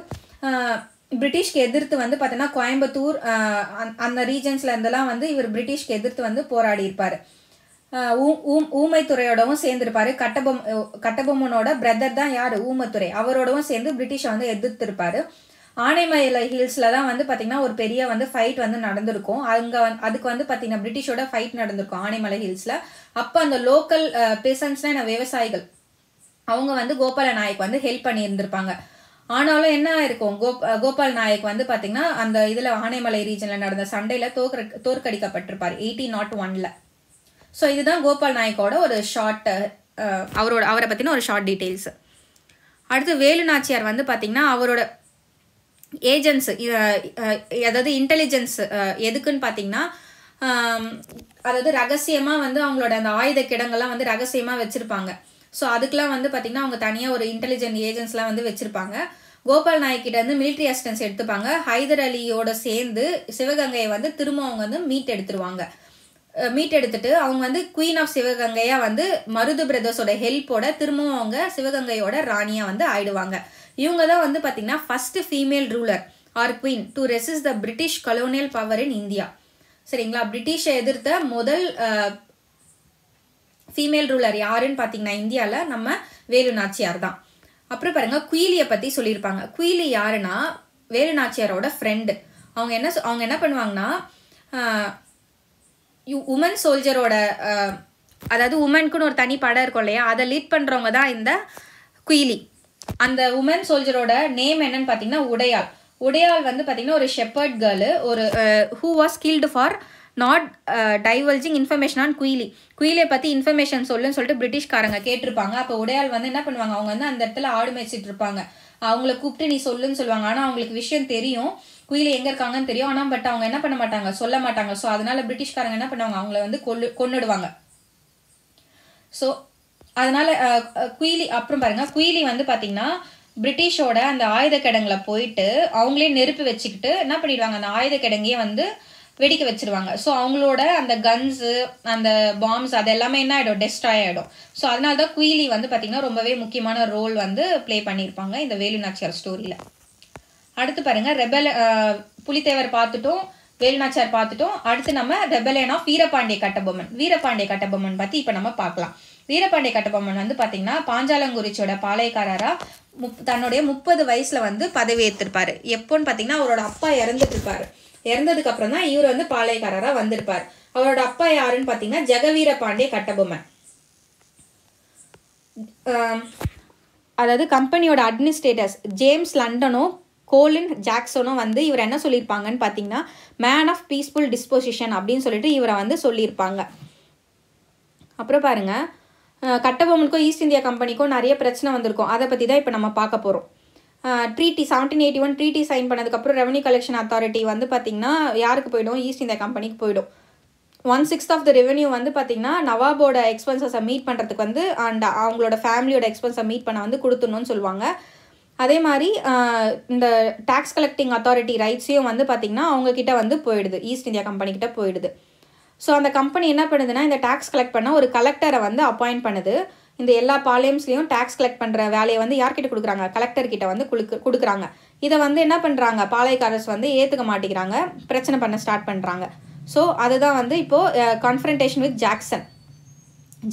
பிரிட்டிஷ்க்கு எதிர்த்து வந்து பார்த்தீங்கன்னா கோயம்புத்தூர் அந்த ரீஜன்ஸ்ல இருந்தெல்லாம் வந்து இவர் பிரிட்டிஷ்க்கு எதிர்த்து வந்து போராடி இருப்பார் ஊமைத்துறையோடவும் சேர்ந்திருப்பாரு கட்டபொம் கட்டபொம்மனோட பிரதர் தான் யார் ஊமைத்துறை அவரோடவும் சேர்ந்து பிரிட்டிஷை வந்து எதிர்த்திருப்பாரு ஆனைமயில ஹில்ஸில் தான் வந்து பார்த்திங்கன்னா ஒரு பெரிய வந்து ஃபைட் வந்து நடந்திருக்கும் அங்கே அதுக்கு வந்து பார்த்திங்கன்னா பிரிட்டிஷோட ஃபைட் நடந்திருக்கும் ஆனைமலை ஹில்ஸில் அப்போ அந்த லோக்கல் பீசன்ஸ்னால் என்ன விவசாயிகள் அவங்க வந்து கோபால நாயக் வந்து ஹெல்ப் இருந்திருப்பாங்க ஆனாலும் என்ன இருக்கும் கோப கோபால் நாயக் வந்து பார்த்திங்கன்னா அந்த இதில் ஆனைமலை ரீஜனில் நடந்த சண்டையில் தோற்க தோற்கடிக்கப்பட்டிருப்பார் எயிட்டீன் நாட் oh ஒனில் ஸோ இதுதான் கோபால் நாயக்கோட ஒரு ஷார்ட் அவரோட அவரை பற்றின ஒரு ஷார்ட் டீட்டெயில்ஸ் அடுத்து வேலு நாச்சியார் வந்து பார்த்திங்கன்னா அவரோட ஏஜென்ட்ஸு அதாவது இன்டெலிஜென்ஸ் எதுக்குன்னு பார்த்தீங்கன்னா அதாவது ரகசியமாக வந்து அவங்களோட அந்த ஆயுத கிடங்கெல்லாம் வந்து ரகசியமாக வச்சுருப்பாங்க ஸோ அதுக்கெலாம் வந்து பார்த்திங்கன்னா அவங்க தனியாக ஒரு இன்டெலிஜென்ட் ஏஜென்ட்ஸ்லாம் வந்து வச்சுருப்பாங்க கோபால் நாயக்கிட்ட வந்து மிலிட்ரி அசிஸ்டன்ஸ் எடுத்துப்பாங்க ஹைதர் அலியோட சேர்ந்து சிவகங்கையை வந்து திரும்ப அவங்க வந்து மீட் எடுத்துருவாங்க மீட் எடுத்துட்டு அவங்க வந்து குயின் ஆஃப் சிவகங்கையாக வந்து மருது பிரதர்ஸோட ஹெல்ப்போட திரும்பவும் அவங்க சிவகங்கையோட ராணியாக வந்து ஆயிடுவாங்க இவங்க தான் வந்து பார்த்திங்கன்னா first female ruler or queen to resist the British colonial power in India சரிங்களா பிரிட்டிஷை எதிர்த்த முதல் ஃபீமேல் ரூலர் யாருன்னு பார்த்தீங்கன்னா இந்தியாவில் நம்ம வேலு நாச்சியார் தான் அப்புறம் பாருங்கள் குயிலியை பற்றி சொல்லியிருப்பாங்க குயிலி யாருன்னா வேலு நாச்சியாரோட ஃப்ரெண்டு அவங்க என்ன அவங்க என்ன பண்ணுவாங்கன்னா உமன் சோல்ஜரோட அதாவது உமனுக்குன்னு ஒரு தனி படம் இருக்கும் இல்லையா அதை லீட் பண்ணுறவங்க தான் இந்த குயிலி அந்த உமன் சோல்ஜரோட நேம் என்னன்னு பார்த்தீங்கன்னா உடையாள் உடையாள் வந்து பார்த்தீங்கன்னா ஒரு ஷெப்பர்ட் கேர்ளு ஒரு who was killed for not divulging information on Kuyili குயிலியை பற்றி இன்ஃபர்மேஷன் சொல்லுன்னு சொல்லிட்டு பிரிட்டிஷ்காரங்க கேட்டிருப்பாங்க அப்போ உடையாள் வந்து என்ன பண்ணுவாங்க அவங்க வந்து அந்த இடத்துல ஆடு மேய்ச்சிட்டு இருப்பாங்க அவங்கள கூப்பிட்டு நீ சொல்லுன்னு சொல்லுவாங்க ஆனால் அவங்களுக்கு விஷயம் தெரியும் குயிலு எங்க இருக்காங்கன்னு தெரியும் ஆனா பட் அவங்க என்ன பண்ண மாட்டாங்க சொல்ல மாட்டாங்க ஸோ அதனால பிரிட்டிஷ்காரங்க என்ன பண்ணுவாங்க அவங்கள வந்து கொல்லு கொன்னுடுவாங்க ஸோ அதனால குயிலி அப்புறம் பாருங்க குயிலி வந்து பாத்தீங்கன்னா பிரிட்டிஷோட அந்த ஆயுத கிடங்குல போயிட்டு அவங்களே நெருப்பு வச்சுக்கிட்டு என்ன பண்ணிடுவாங்க அந்த ஆயுத கிடங்கையே வந்து வெடிக்க வச்சிருவாங்க ஸோ அவங்களோட அந்த கன்ஸு அந்த பாம்ஸ் அது எல்லாமே என்ன ஆகிடும் டெஸ்ட்ராய் ஆகிடும் ஸோ அதனால தான் குயிலி வந்து பார்த்தீங்கன்னா ரொம்பவே முக்கியமான ரோல் வந்து ப்ளே பண்ணியிருப்பாங்க இந்த வேலு நாச்சியார் ஸ்டோரியில் அடுத்து பாருங்க ரெபல் புலித்தேவர் பார்த்துட்டோம் வேல்நாச்சார் பார்த்துட்டோம் அடுத்து நம்ம ரெபலேனா ஆஃப் வீரபாண்டிய கட்டபொம்மன் வீரபாண்டிய கட்டபொம்மன் பற்றி இப்போ நம்ம பார்க்கலாம் வீரபாண்டிய கட்டபொம்மன் வந்து பாத்தீங்கன்னா பாஞ்சாலங்குறிச்சியோட பாளையக்காரராக முப் தன்னுடைய முப்பது வயசில் வந்து பதவி பதவியேற்றிருப்பார் எப்போன்னு பாத்தீங்கன்னா அவரோட அப்பா இறந்துட்டு இருப்பாரு இறந்ததுக்கு அப்புறம் தான் இவர் வந்து பாளையக்காரராக வந்திருப்பார் அவரோட அப்பா யாருன்னு பார்த்தீங்கன்னா ஜெகவீர பாண்டிய கட்டபொம்மன் அதாவது கம்பெனியோட அட்மினிஸ்ட்ரேட்டர்ஸ் ஜேம்ஸ் லண்டனும் கோலின் ஜாக்சனும் வந்து இவர் என்ன சொல்லியிருப்பாங்கன்னு பார்த்தீங்கன்னா மேன் ஆஃப் பீஸ்ஃபுல் டிஸ்போசிஷன் அப்படின்னு சொல்லிட்டு இவரை வந்து சொல்லியிருப்பாங்க அப்புறம் பாருங்கள் கட்டபொம்மனுக்கும் ஈஸ்ட் இந்தியா கம்பெனிக்கும் நிறைய பிரச்சனை வந்திருக்கும் அதை பற்றி தான் இப்போ நம்ம பார்க்க போகிறோம் treaty seventeen eighty one treaty sign பண்ணதுக்கப்புறம் ரெவன்யூ கலெக்ஷன் அத்தாரிட்டி வந்து பார்த்திங்கன்னா யாருக்கு போயிடும் ஈஸ்ட் இந்தியா கம்பெனிக்கு போயிடும் one sixth of the revenue வந்து பார்த்திங்கன்னா நவாபோட எக்ஸ்பென்சஸை மீட் பண்ணுறதுக்கு வந்து அண்ட் அவங்களோட ஃபேமிலியோட எக்ஸ்பென்ஸை மீட் பண்ண வந்து கொடுத்துடணும்னு சொல்லுவாங்க அதே மாதிரி இந்த டேக்ஸ் கலெக்டிங் அத்தாரிட்டி ரைட்ஸையும் வந்து பார்த்திங்கன்னா அவங்கக்கிட்ட வந்து போயிடுது ஈஸ்ட் இந்தியா கம்பெனிக்கிட்ட போயிடுது ஸோ அந்த கம்பெனி என்ன பண்ணுதுன்னா இந்த டேக்ஸ் கலெக்ட் பண்ண ஒரு கலெக்டரை வந்து அப்பாயின்ட் பண்ணுது இந்த எல்லா பாலியம்ஸ்லேயும் டேக்ஸ் கலெக்ட் பண்ணுற வேலையை வந்து யார்கிட்ட கொடுக்குறாங்க கலெக்டர்கிட்ட வந்து கொடுக்கு கொடுக்குறாங்க இதை வந்து என்ன பண்ணுறாங்க பாளையக்காரர்ஸ் வந்து ஏற்றுக்க மாட்டேங்கிறாங்க பிரச்சனை பண்ண ஸ்டார்ட் பண்ணுறாங்க ஸோ அதுதான் வந்து இப்போது கான்ஃபரன்டேஷன் வித் ஜாக்சன்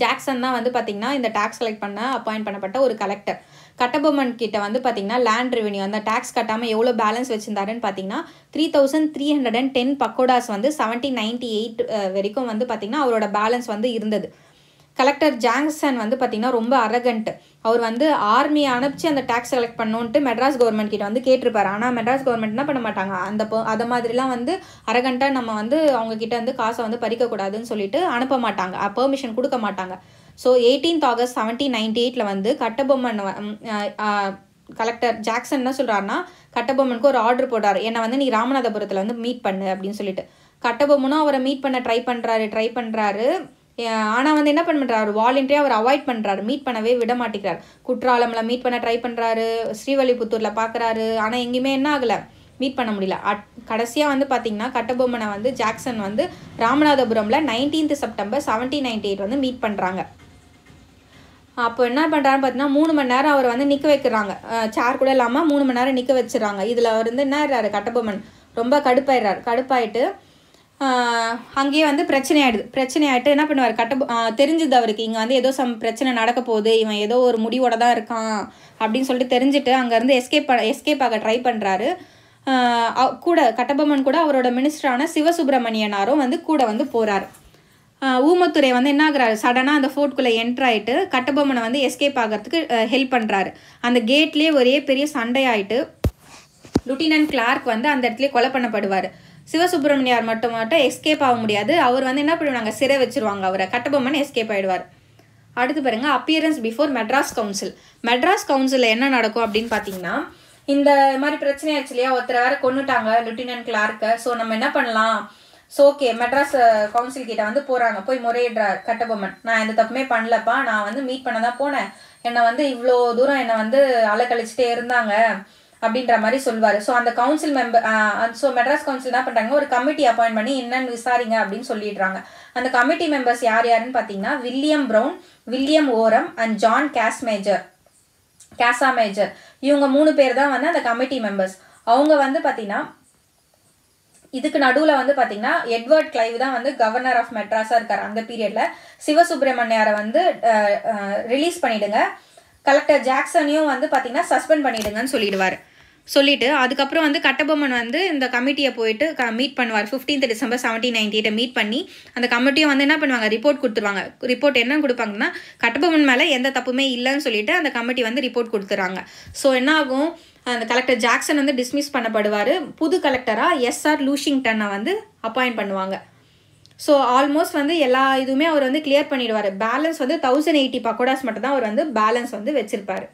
ஜாக்சன் தான் வந்து பார்த்திங்கன்னா இந்த டேக்ஸ் கலெக்ட் பண்ண அப்பாயிண்ட் பண்ணப்பட்ட ஒரு கலெக்டர் கட்டபொம்மன் கிட்ட வந்து பார்த்தீங்கன்னா லேண்ட் ரெவென்யூ அந்த டேக்ஸ் கட்டாமல் எவ்வளோ பேலன்ஸ் வச்சுருந்தாருன்னு பார்த்தீங்கன்னா three thousand three hundred and ten pagodas வந்து செவன்டீன் நைன்டி எயிட் வரைக்கும் வந்து பார்த்தீங்கன்னா அவரோட பேலன்ஸ் வந்து இருந்தது கலெக்டர் ஜாங்சன் வந்து பார்த்திங்கன்னா ரொம்ப அரகண்ட் அவர் வந்து ஆர்மி அனுப்பிச்சு அந்த டேக்ஸ் கலெக்ட் பண்ணோன்ட்டு மெட்ராஸ் கவர்மெண்ட் கிட்ட வந்து கேட்டிருப்பாரு ஆனால் மெட்ராஸ் கவர்மெண்ட் என்ன பண்ண மாட்டாங்க அந்த அதை மாதிரிலாம் வந்து அரகண்ட்டாக நம்ம வந்து அவங்க கிட்ட வந்து காசை வந்து பறிக்கக்கூடாதுன்னு சொல்லிட்டு அனுப்ப மாட்டாங்க பெர்மிஷன் கொடுக்க மாட்டாங்க so eighteenth August seventeen ninety எயிட்டில் வந்து கட்டபொம்மன் கலெக்டர் ஜாக்சன் என்ன சொல்கிறாருன்னா கட்டபொம்மனுக்கு ஒரு ஆர்டர் போடுறாரு என்னை வந்து நீ ராமநாதபுரத்தில் வந்து மீட் பண்ணு அப்படின்னு சொல்லிட்டு கட்டபொம்மனும் அவரை மீட் பண்ண ட்ரை பண்ணுறாரு ட்ரை பண்ணுறாரு ஆனால் வந்து என்ன பண்ணுறாரு வாலண்டரியாக அவர் அவாய்ட் பண்ணுறாரு மீட் பண்ணவே விட மாட்டேங்கிறார் குற்றாலமில் மீட் பண்ண ட்ரை பண்ணுறாரு ஸ்ரீவல்லிபுத்தூரில் பார்க்குறாரு ஆனால் எங்கேயுமே என்ன ஆகலை மீட் பண்ண முடியல அட் கடைசியாக வந்து பார்த்தீங்கன்னா கட்டபொம்மனை வந்து ஜாக்சன் வந்து ராமநாதபுரமில் nineteenth September seventeen ninety eight வந்து மீட் பண்ணுறாங்க அப்போ என்ன பண்ணுறாருன்னு பார்த்தீங்கன்னா மூணு மணி நேரம் அவர் வந்து நிற்க வைக்கிறாங்க சேர் கூட இல்லாமல் மூணு மணி நேரம் நிற்க வச்சுறாங்க இதில் அவர் வந்து என்ன கட்டபொம்மன் ரொம்ப கடுப்பாயிடுறாரு கடுப்பாயிட்டு அங்கேயே வந்து பிரச்சனை ஆகிடுது பிரச்சனை ஆகிட்டு என்ன பண்ணுவார் கட்ட தெரிஞ்சுது அவருக்கு இங்கே வந்து ஏதோ சம் பிரச்சனை நடக்க போகுது இவன் ஏதோ ஒரு முடிவோட தான் இருக்கான் அப்படின்னு சொல்லிட்டு தெரிஞ்சுட்டு அங்கேருந்து எஸ்கேப் எஸ்கேப் ஆக ட்ரை பண்ணுறாரு கூட கட்டபொம்மன் கூட அவரோட மினிஸ்டரான சிவசுப்பிரமணியனாரும் வந்து கூட வந்து போகிறாரு ஊமத்துறை வந்து என்ன ஆகுறாரு சடனாக அந்த ஃபோர்ட்குள்ளே என்ட்ரு ஆகிட்டு கட்டபொம்மனை வந்து எஸ்கேப் ஆகிறதுக்கு ஹெல்ப் பண்ணுறாரு அந்த கேட்லேயே ஒரே பெரிய சண்டை ஆகிட்டு லுட்டினன்ட் கிளார்க் வந்து அந்த இடத்துல கொலை பண்ணப்படுவார் சிவசுப்பிரமணியார் மட்டும் மட்டும் எஸ்கேப் ஆக முடியாது அவர் வந்து என்ன பண்ணுவாங்க சிறை வச்சிருவாங்க அவரை கட்டபொம்மன் எஸ்கேப் ஆகிடுவார் அடுத்து பாருங்க appearance before Madras council Madras கவுன்சிலில் என்ன நடக்கும் அப்படின்னு பார்த்தீங்கன்னா இந்த மாதிரி பிரச்சனையாச்சு இல்லையா ஒருத்தர் வேற கொண்டுட்டாங்க லுட்டினன்ட் கிளார்க்கை ஸோ நம்ம என்ன பண்ணலாம் ஸோ ஓகே மெட்ராஸ் கவுன்சில் கிட்ட வந்து போகிறாங்க போய் முறையிடுறார் கட்டபொம்மன் நான் எந்த தப்புமே பண்ணலப்பா நான் வந்து மீட் பண்ண தான் போனேன் என்னை வந்து இவ்வளோ தூரம் என்னை வந்து அலக்கழிச்சிட்டே இருந்தாங்க அப்படின்ற மாதிரி சொல்வார் ஸோ அந்த council member so Madras council என்ன பண்ணுறாங்க ஒரு கமிட்டி அப்பாயின் பண்ணி என்னன்னு விசாரிங்க அப்படின்னு சொல்லிடுறாங்க அந்த கமிட்டி மெம்பர்ஸ் யார் யாருன்னு பார்த்தீங்கன்னா William Brown William Oram and John Casamajor Casamajor இவங்க மூணு பேர் தான் வந்து அந்த கமிட்டி மெம்பர்ஸ் அவங்க வந்து பார்த்தீங்கன்னா இதுக்கு நடுவில் வந்து பார்த்தீங்கன்னா எட்வர்ட் கிளைவ் தான் வந்து கவர்னர் ஆஃப் மெட்ராஸாக இருக்கார் அந்த பீரியடில் சிவசுப்ரமணியாரை வந்து ரிலீஸ் பண்ணிவிடுங்க கலெக்டர் ஜாக்சனையும் வந்து பார்த்தீங்கன்னா சஸ்பெண்ட் பண்ணிவிடுங்கன்னு சொல்லிடுவார் சொல்லிட்டு அதுக்கப்புறம் வந்து கட்டபொம்மன் வந்து இந்த கமிட்டியை போயிட்டு க மீட் பண்ணுவார் fifteenth December seventeen ninety meet பண்ணி அந்த கமிட்டியும் வந்து என்ன பண்ணுவாங்க ரிப்போர்ட் கொடுத்துருவாங்க ரிப்போர்ட் என்ன கொடுப்பாங்கன்னா கட்டபொம்மன் மேலே எந்த தப்புமே இல்லைன்னு சொல்லிட்டு அந்த கமிட்டி வந்து ரிப்போர்ட் கொடுத்துறாங்க ஸோ என்ன ஆகும் அந்த கலெக்டர் ஜாக்சன் வந்து டிஸ்மிஸ் பண்ணப்படுவார் புது கலெக்டராக எஸ்ஆர் லூஷிங்டனை வந்து அப்பாயிண்ட் பண்ணுவாங்க ஸோ ஆல்மோஸ்ட் வந்து எல்லா இதுவுமே அவர் வந்து கிளியர் பண்ணிடுவார் பேலன்ஸ் வந்து தௌசண்ட் எயிட்டி பக்கோடாஸ் மட்டும் தான் அவர் வந்து பேலன்ஸ் வந்து வச்சுருப்பார்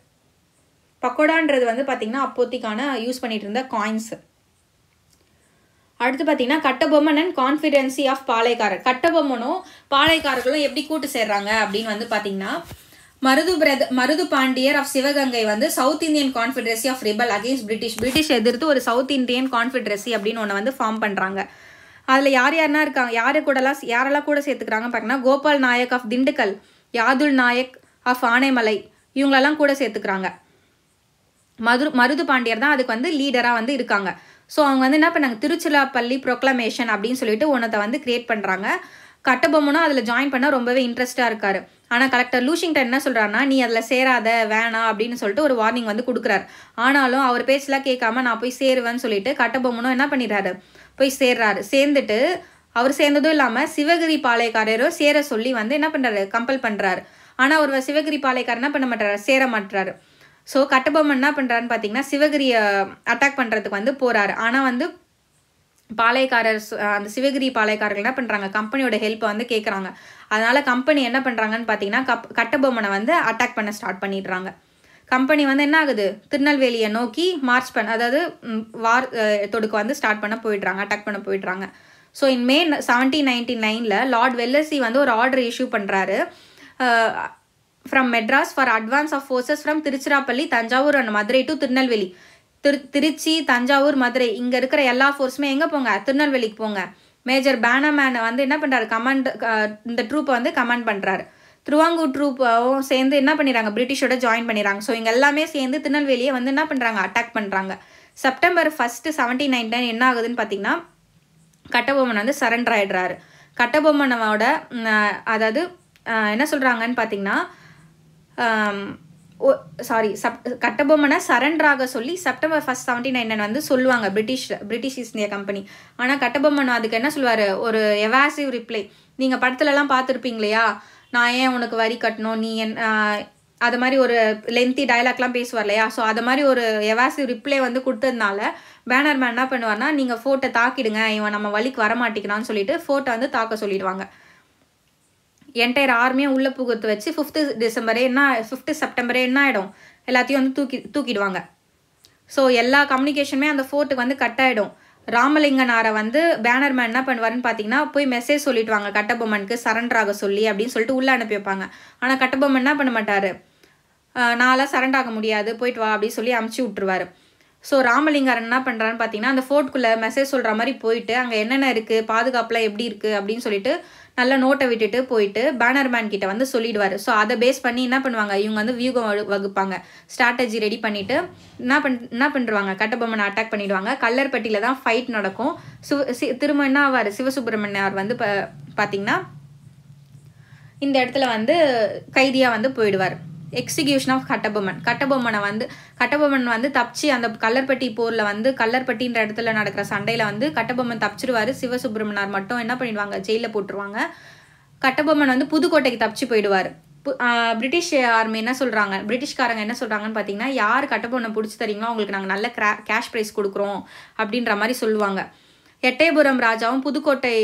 பக்கோடான்றது வந்து பார்த்திங்கன்னா அப்போத்திக்கான யூஸ் பண்ணிகிட்டு இருந்த காயின்ஸு அடுத்து பார்த்தீங்கன்னா Kattabomman and confederacy of Palayakkarar கட்டபொம்மனும் பாளையக்காரர்களும் எப்படி கூட்டு சேர்றாங்க அப்படின்னு வந்து பார்த்தீங்கன்னா மருது பிரத மருது பாண்டியர் ஆஃப் சிவகங்கை வந்து south Indian confederacy of rebel against British British எதிர்த்து ஒரு சவுத் இந்தியன் கான்ஃபிடரசி அப்படின்னு ஒன்று வந்து ஃபார்ம் பண்ணுறாங்க அதில் யார் யாருனா இருக்காங்க யாரை கூடலாம் யாரெல்லாம் கூட சேர்த்துக்கிறாங்கன்னு பார்த்தீங்கன்னா கோபால் நாயக் ஆஃப் திண்டுக்கல் யாதுல் நாயக் ஆஃப் ஆனைமலை இவங்களெல்லாம் கூட சேர்த்துக்கிறாங்க மது மருது பாண்டியர் தான் அதுக்கு வந்து லீடராக வந்து இருக்காங்க ஸோ அவங்க வந்து என்ன பண்ணாங்க திருச்சிராப்பள்ளி ப்ரொக்ளமேஷன் அப்படின்னு சொல்லிட்டு ஒன்றத்தை வந்து கிரியேட் பண்ணுறாங்க கட்டபொம்மனும் அதில் ஜாயின் பண்ண ரொம்பவே இன்ட்ரெஸ்ட்டாக இருக்காரு ஆனால் கலெக்டர் லூஷிங்டன் என்ன சொல்கிறாருன்னா நீ அதில் சேராத வேணாம் அப்படின்னு சொல்லிட்டு ஒரு வார்னிங் வந்து கொடுக்குறாரு ஆனாலும் அவர் பேச்செலாம் கேட்காம நான் போய் சேருவேன்னு சொல்லிட்டு கட்டபொம்மனும் என்ன பண்ணிடுறாரு போய் சேர்றாரு சேர்ந்துட்டு அவர் சேர்ந்ததும் இல்லாமல் சிவகிரி பாளையக்காரரும் சேர சொல்லி வந்து என்ன பண்ணுறாரு கம்பல் பண்ணுறாரு ஆனால் அவர் சிவகிரி பாளையக்காரர் என்ன பண்ண மாட்டாரு சேர மாட்டுறாரு ஸோ கட்டபொம்மன் என்ன பண்ணுறாருன்னு பார்த்தீங்கன்னா சிவகிரியை அட்டாக் பண்ணுறதுக்கு வந்து போகிறாரு ஆனால் வந்து பாளையக்காரர் அந்த சிவகிரி பாளையக்காரர்கள் என்ன பண்ணுறாங்க கம்பெனியோட ஹெல்ப்பை வந்து கேட்குறாங்க அதனால் கம்பெனி என்ன பண்ணுறாங்கன்னு பார்த்தீங்கன்னா கப் கட்டபொம்மனை வந்து அட்டாக் பண்ண ஸ்டார்ட் பண்ணிடுறாங்க கம்பெனி வந்து என்ன ஆகுது திருநெல்வேலியை நோக்கி மார்ச் பண்ண அதாவது வார் தொடுக்க வந்து ஸ்டார்ட் பண்ண போயிடுறாங்க அட்டாக் பண்ண போயிடுறாங்க so in May seventeen ninety நைனில் லார்ட் வெல்லசி வந்து ஒரு ஆர்டர் இஷ்யூ பண்ணுறாரு from Madras for advance of forces from Tiruchirappalli Thanjavur and Madurai to Tirunelveli திரு திருச்சி தஞ்சாவூர் மதுரை இங்கே இருக்கிற எல்லா ஃபோர்ஸுமே எங்கே போங்க திருநெல்வேலிக்கு போங்க மேஜர் பேனமேனை வந்து என்ன பண்ணுறாரு கமாண்ட் இந்த ட்ரூப்பை வந்து கமாண்ட் பண்ணுறாரு திருவாங்கூர் ட்ரூப்பாவும் சேர்ந்து என்ன பண்ணிடுறாங்க பிரிட்டிஷோட ஜாயின் பண்ணிடுறாங்க ஸோ இங்கே எல்லாமே சேர்ந்து திருநெல்வேலியை வந்து என்ன பண்ணுறாங்க அட்டாக் பண்ணுறாங்க செப்டம்பர் ஃபஸ்ட்டு செவன்டீன் நைன்டீன் என்ன ஆகுதுன்னு பார்த்தீங்கன்னா கட்டபொம்மன் வந்து சரண்டர் ஆகிடுறாரு கட்டபொம்மனோட அதாவது என்ன சொல்கிறாங்கன்னு பார்த்தீங்கன்னா ஓ சாரி சப் கட்டபொம்மனை சரண்டராக சொல்லி செப்டம்பர் ஃபஸ்ட் செவன்டீன் நைன் வந்து சொல்லுவாங்க British British East India company ஆனால் கட்டபொம்மன் அதுக்கு என்ன சொல்லுவார் ஒரு எவாசிவ் ரிப்ளை நீங்கள் படத்துலலாம் பார்த்துருப்பீங்களையா நான் ஏன் உனக்கு வரி கட்டணும் நீ என் அது மாதிரி ஒரு லென்த்தி டைலாக்லாம் பேசுவார் இல்லையா ஸோ அது மாதிரி ஒரு எவாசிவ் ரிப்ளை வந்து கொடுத்ததுனால பேனர் மேன் என்ன பண்ணுவார்னா நீங்கள் ஃபோட்டோ தாக்கிடுங்க இவன் நம்ம வழிக்கு வரமாட்டேங்கிறான்னு சொல்லிட்டு ஃபோட்டோ வந்து தாக்க சொல்லிடுவாங்க என்டையர் ஆர்மியை உள்ளே புகுத்து வச்சு ஃபிஃப்த்து டிசம்பரே என்ன ஃபிஃப்த்து செப்டம்பரே என்ன ஆகிடும் எல்லாத்தையும் வந்து தூக்கி தூக்கிடுவாங்க ஸோ எல்லா கம்யூனிகேஷனுமே அந்த ஃபோர்ட்டுக்கு வந்து கட் ஆகிடும் ராமலிங்கனாரை வந்து பேனர்மேன் என்ன பண்ணுவார்னு பார்த்தீங்கன்னா போய் மெசேஜ் வாங்க கட்டபொம்மனுக்கு சரண்டர் ஆக சொல்லி அப்படின்னு சொல்லிட்டு உள்ளே அனுப்பி வைப்பாங்க ஆனால் கட்டபொம்மன் என்ன பண்ண மாட்டார் நான்லாம் சரண்ட் ஆக முடியாது போயிட்டு வா அப்படின்னு சொல்லி அமுச்சு விட்டுருவார் ஸோ ராமலிங்காரன் என்ன பண்ணுறான்னு பார்த்தீங்கன்னா அந்த ஃபோர்ட்குள்ளே மெசேஜ் சொல்கிற மாதிரி போயிட்டு அங்கே என்னென்ன இருக்குது பாதுகாப்பெலாம் எப்படி இருக்குது அப்படின்னு சொல்லிட்டு நல்லா நோட்டை விட்டுட்டு போயிட்டு பேனர்மேன் கிட்ட வந்து சொல்லிடுவார் ஸோ அதை பேஸ் பண்ணி என்ன பண்ணுவாங்க இவங்க வந்து வியூகம் வகுப்பாங்க ஸ்ட்ராட்டஜி ரெடி பண்ணிவிட்டு என்ன பண் என்ன பண்ணுவாங்க கட்டபொம்மனை அட்டாக் பண்ணிடுவாங்க கல்லர்பட்டியில் தான் ஃபைட் நடக்கும் சிவ சி திரும்ப என்ன ஆவார் சிவசுப்பிரமணியார் வந்து ப பார்த்தீங்கன்னா இந்த இடத்துல வந்து கைதியாக வந்து போயிடுவார் எக்ஸிகியூஷன் ஆஃப் கட்டபொம்மன் கட்டபொம்மனை வந்து கட்டபொம்மன் வந்து தப்பிச்சு அந்த கல்லர்பட்டி போரில் வந்து கல்லர்பட்டின்ற இடத்துல நடக்கிற சண்டையில் வந்து கட்டபொம்மன் தப்பிச்சிருவார் சிவசுப்பிரமணியார் மட்டும் என்ன பண்ணிடுவாங்க ஜெயிலில் போட்டுருவாங்க கட்டபொம்மன் வந்து புதுக்கோட்டைக்கு தப்பிச்சு போயிடுவார் பிரிட்டிஷ் ஆர்மி என்ன சொல்கிறாங்க பிரிட்டிஷ்காரங்க என்ன சொல்கிறாங்கன்னு பார்த்தீங்கன்னா யார் கட்டபொம்மனை பிடிச்சி தரீங்களோ அவங்களுக்கு நாங்கள் நல்ல கிரா கேஷ் ப்ரைஸ் கொடுக்குறோம் அப்படின்ற மாதிரி சொல்லுவாங்க எட்டயபுரம் ராஜாவும் புதுக்கோட்டை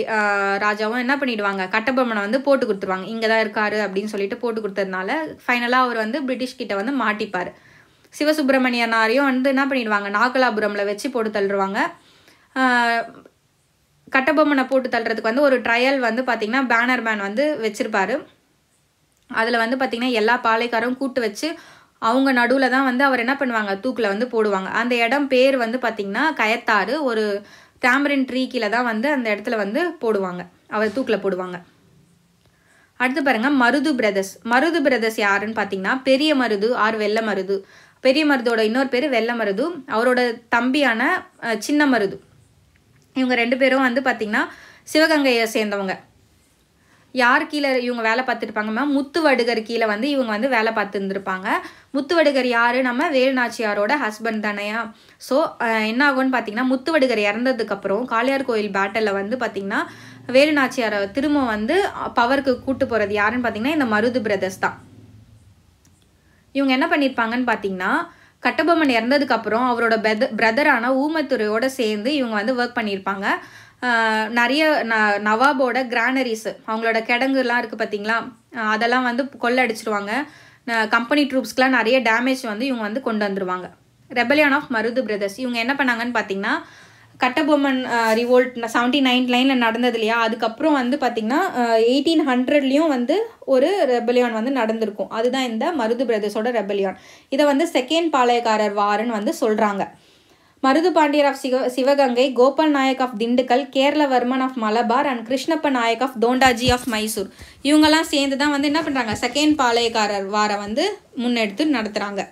ராஜாவும் என்ன பண்ணிடுவாங்க கட்டபொம்மனை வந்து போட்டு கொடுத்துருவாங்க இங்கே தான் இருக்காரு அப்படின்னு சொல்லிட்டு போட்டு கொடுத்ததுனால ஃபைனலாக அவர் வந்து பிரிட்டிஷ் கிட்ட வந்து மாட்டிப்பார் சிவசுப்பிரமணியனாரையும் வந்து என்ன பண்ணிடுவாங்க நாகலாபுரமில் வச்சு போட்டு தள்ளுருவாங்க கட்டபொம்மனை போட்டு தள்ளுறதுக்கு வந்து ஒரு ட்ரையல் வந்து பார்த்திங்கன்னா பேனர் மேன் வந்து வச்சுருப்பாரு அதில் வந்து பார்த்திங்கன்னா எல்லா பாலைக்காரும் கூட்டு வச்சு அவங்க நடுவில் தான் வந்து அவர் என்ன பண்ணுவாங்க தூக்கில் வந்து போடுவாங்க அந்த இடம் பேர் வந்து பார்த்திங்கன்னா கயத்தாறு ஒரு டேம்பரின் ட்ரீ கீழே தான் வந்து அந்த இடத்துல வந்து போடுவாங்க அவர் தூக்கில் போடுவாங்க அடுத்து பாருங்கள் மருது பிரதர்ஸ் மருது பிரதர்ஸ் யாருன்னு பார்த்தீங்கன்னா பெரிய மருது ஆர் வெள்ள மருது பெரிய மருதோட இன்னொரு பேர் வெள்ள மருது அவரோட தம்பியான சின்ன மருது இவங்க ரெண்டு பேரும் வந்து பார்த்திங்கன்னா சிவகங்கையை சேர்ந்தவங்க யார் கீழே இவங்க வேலை பார்த்துருப்பாங்க மேம் முத்துவடுகர் கீழே வந்து இவங்க வந்து வேலை பார்த்துருந்துருப்பாங்க முத்துவடுகர் யார் நம்ம வேலுநாச்சியாரோட ஹஸ்பண்ட் தானையா ஸோ என்ன ஆகும்னு பார்த்தீங்கன்னா முத்துவடுகர் இறந்ததுக்கப்புறம் காளியார் கோயில் பேட்டலில் வந்து பார்த்திங்கன்னா வேலுநாச்சியாரை திரும்ப வந்து பவருக்கு கூட்டு போகிறது யாருன்னு பார்த்தீங்கன்னா இந்த மருது பிரதர்ஸ் தான் இவங்க என்ன பண்ணியிருப்பாங்கன்னு பார்த்தீங்கன்னா கட்டபொம்மன் இறந்ததுக்கப்புறம் அவரோட பிரத பிரதரான ஊமத்துறையோடு சேர்ந்து இவங்க வந்து ஒர்க் பண்ணியிருப்பாங்க நிறைய ந நவாபோட கிரானரிஸ் அவங்களோட கிடங்குலாம் இருக்குது பார்த்திங்களா அதெல்லாம் வந்து கொள்ளடிச்சிருவாங்க கம்பெனி ட்ரூப்ஸ்க்கெலாம் நிறைய டேமேஜ் வந்து இவங்க வந்து கொண்டு வந்துருவாங்க ரெபலியான் ஆஃப் மருது பிரதர்ஸ் இவங்க என்ன பண்ணாங்கன்னு பார்த்தீங்கன்னா கட்டபொம்மன் ரிவோல்ட் செவன்டி நைன் லைனில் நடந்தது இல்லையா அதுக்கப்புறம் வந்து பார்த்திங்கன்னா எயிட்டீன் ஹண்ட்ரட்லேயும் வந்து ஒரு ரெபலியான் வந்து நடந்திருக்கும் அதுதான் இந்த மருது பிரதர்ஸோட ரெபலியான் இதை வந்து செகண்ட் பாளையக்காரர் வாருன்னு வந்து சொல்கிறாங்க மருது பாண்டியர் ஆஃப் சிவ Sivaganga Gopal Nayak of Dindigul Keralavarman of Malabar and Krishnappa Nayak of Dhondaji of Mysore இவங்கெல்லாம் சேர்ந்து தான் வந்து என்ன பண்ணுறாங்க செகண்ட் பாளையக்காரர் வாரை வந்து முன்னெடுத்து நடத்துகிறாங்க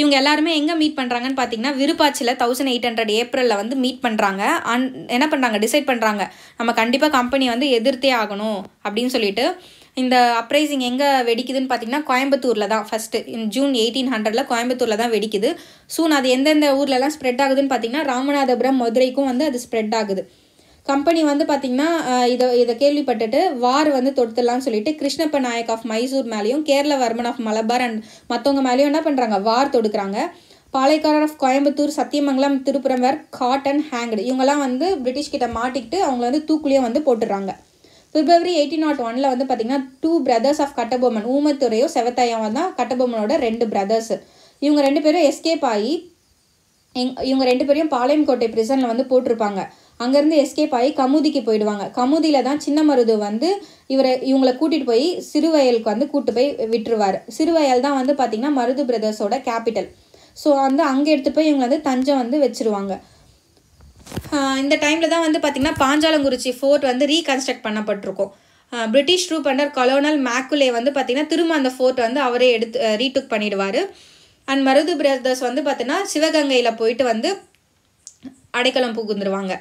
இவங்க எல்லாருமே எங்கே மீட் பண்ணுறாங்கன்னு பார்த்தீங்கன்னா விருப்பாச்சியில் தௌசண்ட் எயிட் ஹண்ட்ரட் ஏப்ரலில் வந்து மீட் பண்ணுறாங்க அன் என்ன பண்ணுறாங்க டிசைட் பண்ணுறாங்க நம்ம கண்டிப்பாக கம்பெனி வந்து எதிர்த்தே ஆகணும் அப்படின்னு சொல்லிட்டு இந்த அப்ரைசிங் எங்கே வெடிக்குதுன்னு பார்த்தீங்கன்னா கோயம்புத்தூரில் தான் ஃபஸ்ட்டு ஜூன் எயிட்டீன் ஹண்ட்ரடில் கோயம்புத்தூரில் தான் வெடிக்குது சூன் அது எந்தெந்த ஊர்லலாம் ஸ்ப்ரெட் ஆகுதுன்னு பார்த்தீங்கன்னா ராமநாதபுரம் மதுரைக்கும் வந்து அது ஸ்ப்ரெட் ஆகுது கம்பெனி வந்து பார்த்திங்கன்னா இதை இதை கேள்விப்பட்டுட்டு வார் வந்து தொடுத்துடலாம்னு சொல்லிட்டு கிருஷ்ணப்ப நாயக் ஆஃப் மைசூர் மேலேயும் கேரள வர்மன் ஆஃப் மலபார் அண்ட் மற்றவங்க மேலேயும் என்ன பண்ணுறாங்க வார் தொடுக்கிறாங்க Palayakkarar of Coimbatore Sathyamangalam Thiruppuram were caught and hanged இவங்கெல்லாம் வந்து பிரிட்டிஷ்கிட்ட மாட்டிக்கிட்டு அவங்கள வந்து தூக்குலேயே வந்து போட்டுடுறாங்க பிப்ரவரி எயிட்டீன் நாட் ஒனில் வந்து பார்த்திங்கன்னா டூ பிரதர்ஸ் ஆஃப் கட்டபொம்மன் ஊமத்துறையோ செவத்தாயாவும் தான் கட்டபொம்மனோட ரெண்டு பிரதர்ஸ் இவங்க ரெண்டு பேரும் எஸ்கேப் ஆகி எங் இவங்க ரெண்டு பேரையும் பாளையங்கோட்டை பிரிசனில் வந்து போட்டிருப்பாங்க அங்கேருந்து எஸ்கேப் ஆகி கமுதிக்கு போயிடுவாங்க கமுதியில் தான் சின்ன மருது வந்து இவரை இவங்களை கூட்டிகிட்டு போய் சிறுவயலுக்கு வந்து கூட்டு போய் விட்டுருவார் சிறுவயல் தான் வந்து பார்த்திங்கன்னா மருது பிரதர்ஸோட கேபிட்டல் ஸோ வந்து அங்கே எடுத்து போய் இவங்களை வந்து தஞ்சம் வந்து வச்சுருவாங்க இந்த டைமில் தான் வந்து பார்த்திங்கன்னா பாஞ்சாலங்குறிச்சி ஃபோர்ட் வந்து ரீகன்ஸ்ட்ரக்ட் பண்ணப்பட்டிருக்கும் British troop under colonel Macaulay வந்து பார்த்திங்கன்னா திரும்ப அந்த ஃபோர்ட் வந்து அவரே எடுத்து ரீடுக் பண்ணிடுவார் அண்ட் மருது பிரதர்ஸ் வந்து பார்த்திங்கன்னா சிவகங்கையில் போயிட்டு வந்து அடைக்கலம் புகுந்துருவாங்க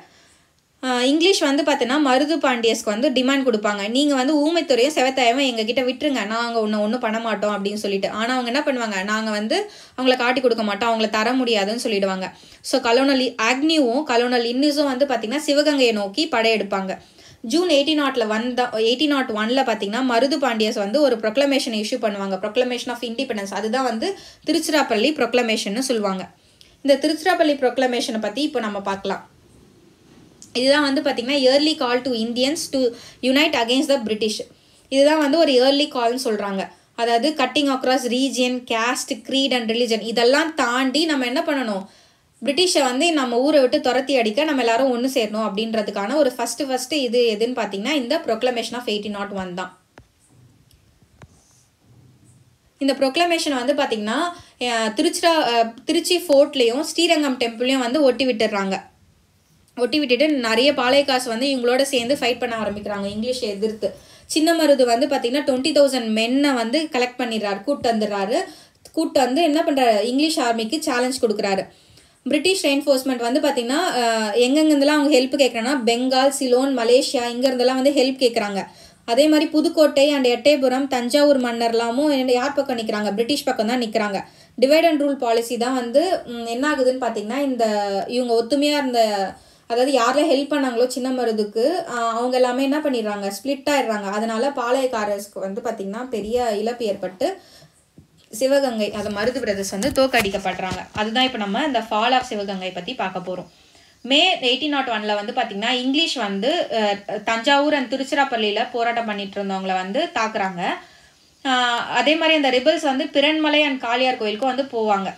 இங்கிலீஷ் வந்து பார்த்தீங்கன்னா மருது பாண்டியஸ்க்கு வந்து டிமாண்ட் கொடுப்பாங்க நீங்கள் வந்து ஊமைத்துறையும் செவத்தாயமும் எங்ககிட்ட விட்டுருங்க நாங்கள் ஒன்று ஒன்றும் பண்ண மாட்டோம் அப்படின்னு சொல்லிட்டு ஆனால் அவங்க என்ன பண்ணுவாங்க நாங்கள் வந்து அவங்கள காட்டி கொடுக்க மாட்டோம் அவங்கள தர முடியாதுன்னு சொல்லிடுவாங்க ஸோ கலோனல் அக்னியும் கலோனல் இன்னிஸும் வந்து பார்த்திங்கன்னா சிவகங்கையை நோக்கி படையெடுப்பாங்க ஜூன் எயிட்டி நாட்டில் வந்த எயிட்டி நாட் ஒனில் பார்த்தீங்கன்னா மருது பாண்டியஸ் வந்து ஒரு ப்ரொக்ளமேஷன் இஷ்யூ பண்ணுவாங்க ப்ரொக்ளமேஷன் ஆஃப் இண்டிபெண்டன்ஸ் அதுதான் வந்து திருச்சிராப்பள்ளி ப்ரொக்ளமேஷன் சொல்லுவாங்க இந்த திருச்சிராப்பள்ளி ப்ரொக்ளமேஷனை பற்றி இப்போ நம்ம பார்க்கலாம் இதுதான் வந்து பார்த்தீங்கன்னா early call to Indians to unite against the British இதுதான் வந்து ஒரு இயர்லி கால்னு சொல்கிறாங்க அதாவது cutting across region caste creed and religion இதெல்லாம் தாண்டி நம்ம என்ன பண்ணணும் பிரிட்டிஷை வந்து நம்ம ஊரை விட்டு துரத்தி அடிக்க நம்ம எல்லாரும் ஒன்று சேரணும் அப்படின்றதுக்கான ஒரு ஃபஸ்ட்டு ஃபஸ்ட்டு இது எதுன்னு பார்த்தீங்கன்னா இந்த proclamation of eighty nought one தான் இந்த ப்ரொக்ளமேஷன் வந்து பார்த்தீங்கன்னா திருச்சிரா திருச்சி ஃபோர்ட்லேயும் ஸ்ரீரங்கம் டெம்பிளையும் வந்து ஒட்டி விட்டுடுறாங்க ஒட்டி விட்டுட்டு நிறைய பாளையக்காசு வந்து இவங்களோட சேர்ந்து ஃபைட் பண்ண ஆரம்பிக்கிறாங்க இங்கிலீஷ் எதிர்த்து சின்ன மருது வந்து பார்த்தீங்கன்னா டுவெண்ட்டி தௌசண்ட் மென்னை வந்து கலெக்ட் பண்ணிடுறாரு கூட்டு வந்துடுறாரு கூட்டு வந்து என்ன பண்ணுறாரு இங்கிலீஷ் ஆர்மிக்கு சேலஞ்ச் கொடுக்குறாரு பிரிட்டிஷ் என்ஃபோர்ஸ்மெண்ட் வந்து பார்த்தீங்கன்னா எங்கெங்கேருந்துலாம் அவங்க ஹெல்ப் கேட்குறாங்கன்னா பெங்கால் சிலோன் மலேசியா இங்கேருந்தெல்லாம் வந்து ஹெல்ப் கேட்குறாங்க அதே மாதிரி புதுக்கோட்டை அண்ட் எட்டயபுரம் தஞ்சாவூர் மன்னர்லாமும் யார் பக்கம் நிற்கிறாங்க பிரிட்டிஷ் பக்கம் தான் நிற்கிறாங்க டிவைட் அண்ட் ரூல் பாலிசி தான் வந்து என்ன ஆகுதுன்னு பார்த்தீங்கன்னா இந்த இவங்க ஒத்துமையாக இருந்த அதாவது யாரெல்லாம் ஹெல்ப் பண்ணாங்களோ சின்ன மருதுக்கு அவங்க எல்லாமே என்ன பண்ணிடுறாங்க ஸ்பிளிட் ஆயிடுறாங்க அதனால பாளையக்காரருக்கு வந்து பார்த்திங்கன்னா பெரிய இழப்பு ஏற்பட்டு சிவகங்கை அதை மருது பிரதர்ஸ் வந்து தோக்கடிக்கப்படுறாங்க அதுதான் இப்போ நம்ம இந்த ஃபால் ஆஃப் சிவகங்கை பற்றி பார்க்க போகிறோம் மே எயிட்டீன் நாட் ஒனில் வந்து பார்த்திங்கன்னா இங்கிலீஷ் வந்து தஞ்சாவூர் அண்ட் திருச்சிராப்பள்ளியில் போராட்டம் பண்ணிட்டு இருந்தவங்கள வந்து தாக்குறாங்க அதே மாதிரி அந்த ரிபல்ஸ் வந்து பிறன்மலை அண்ட் காளியார் கோயிலுக்கும் வந்து போவாங்க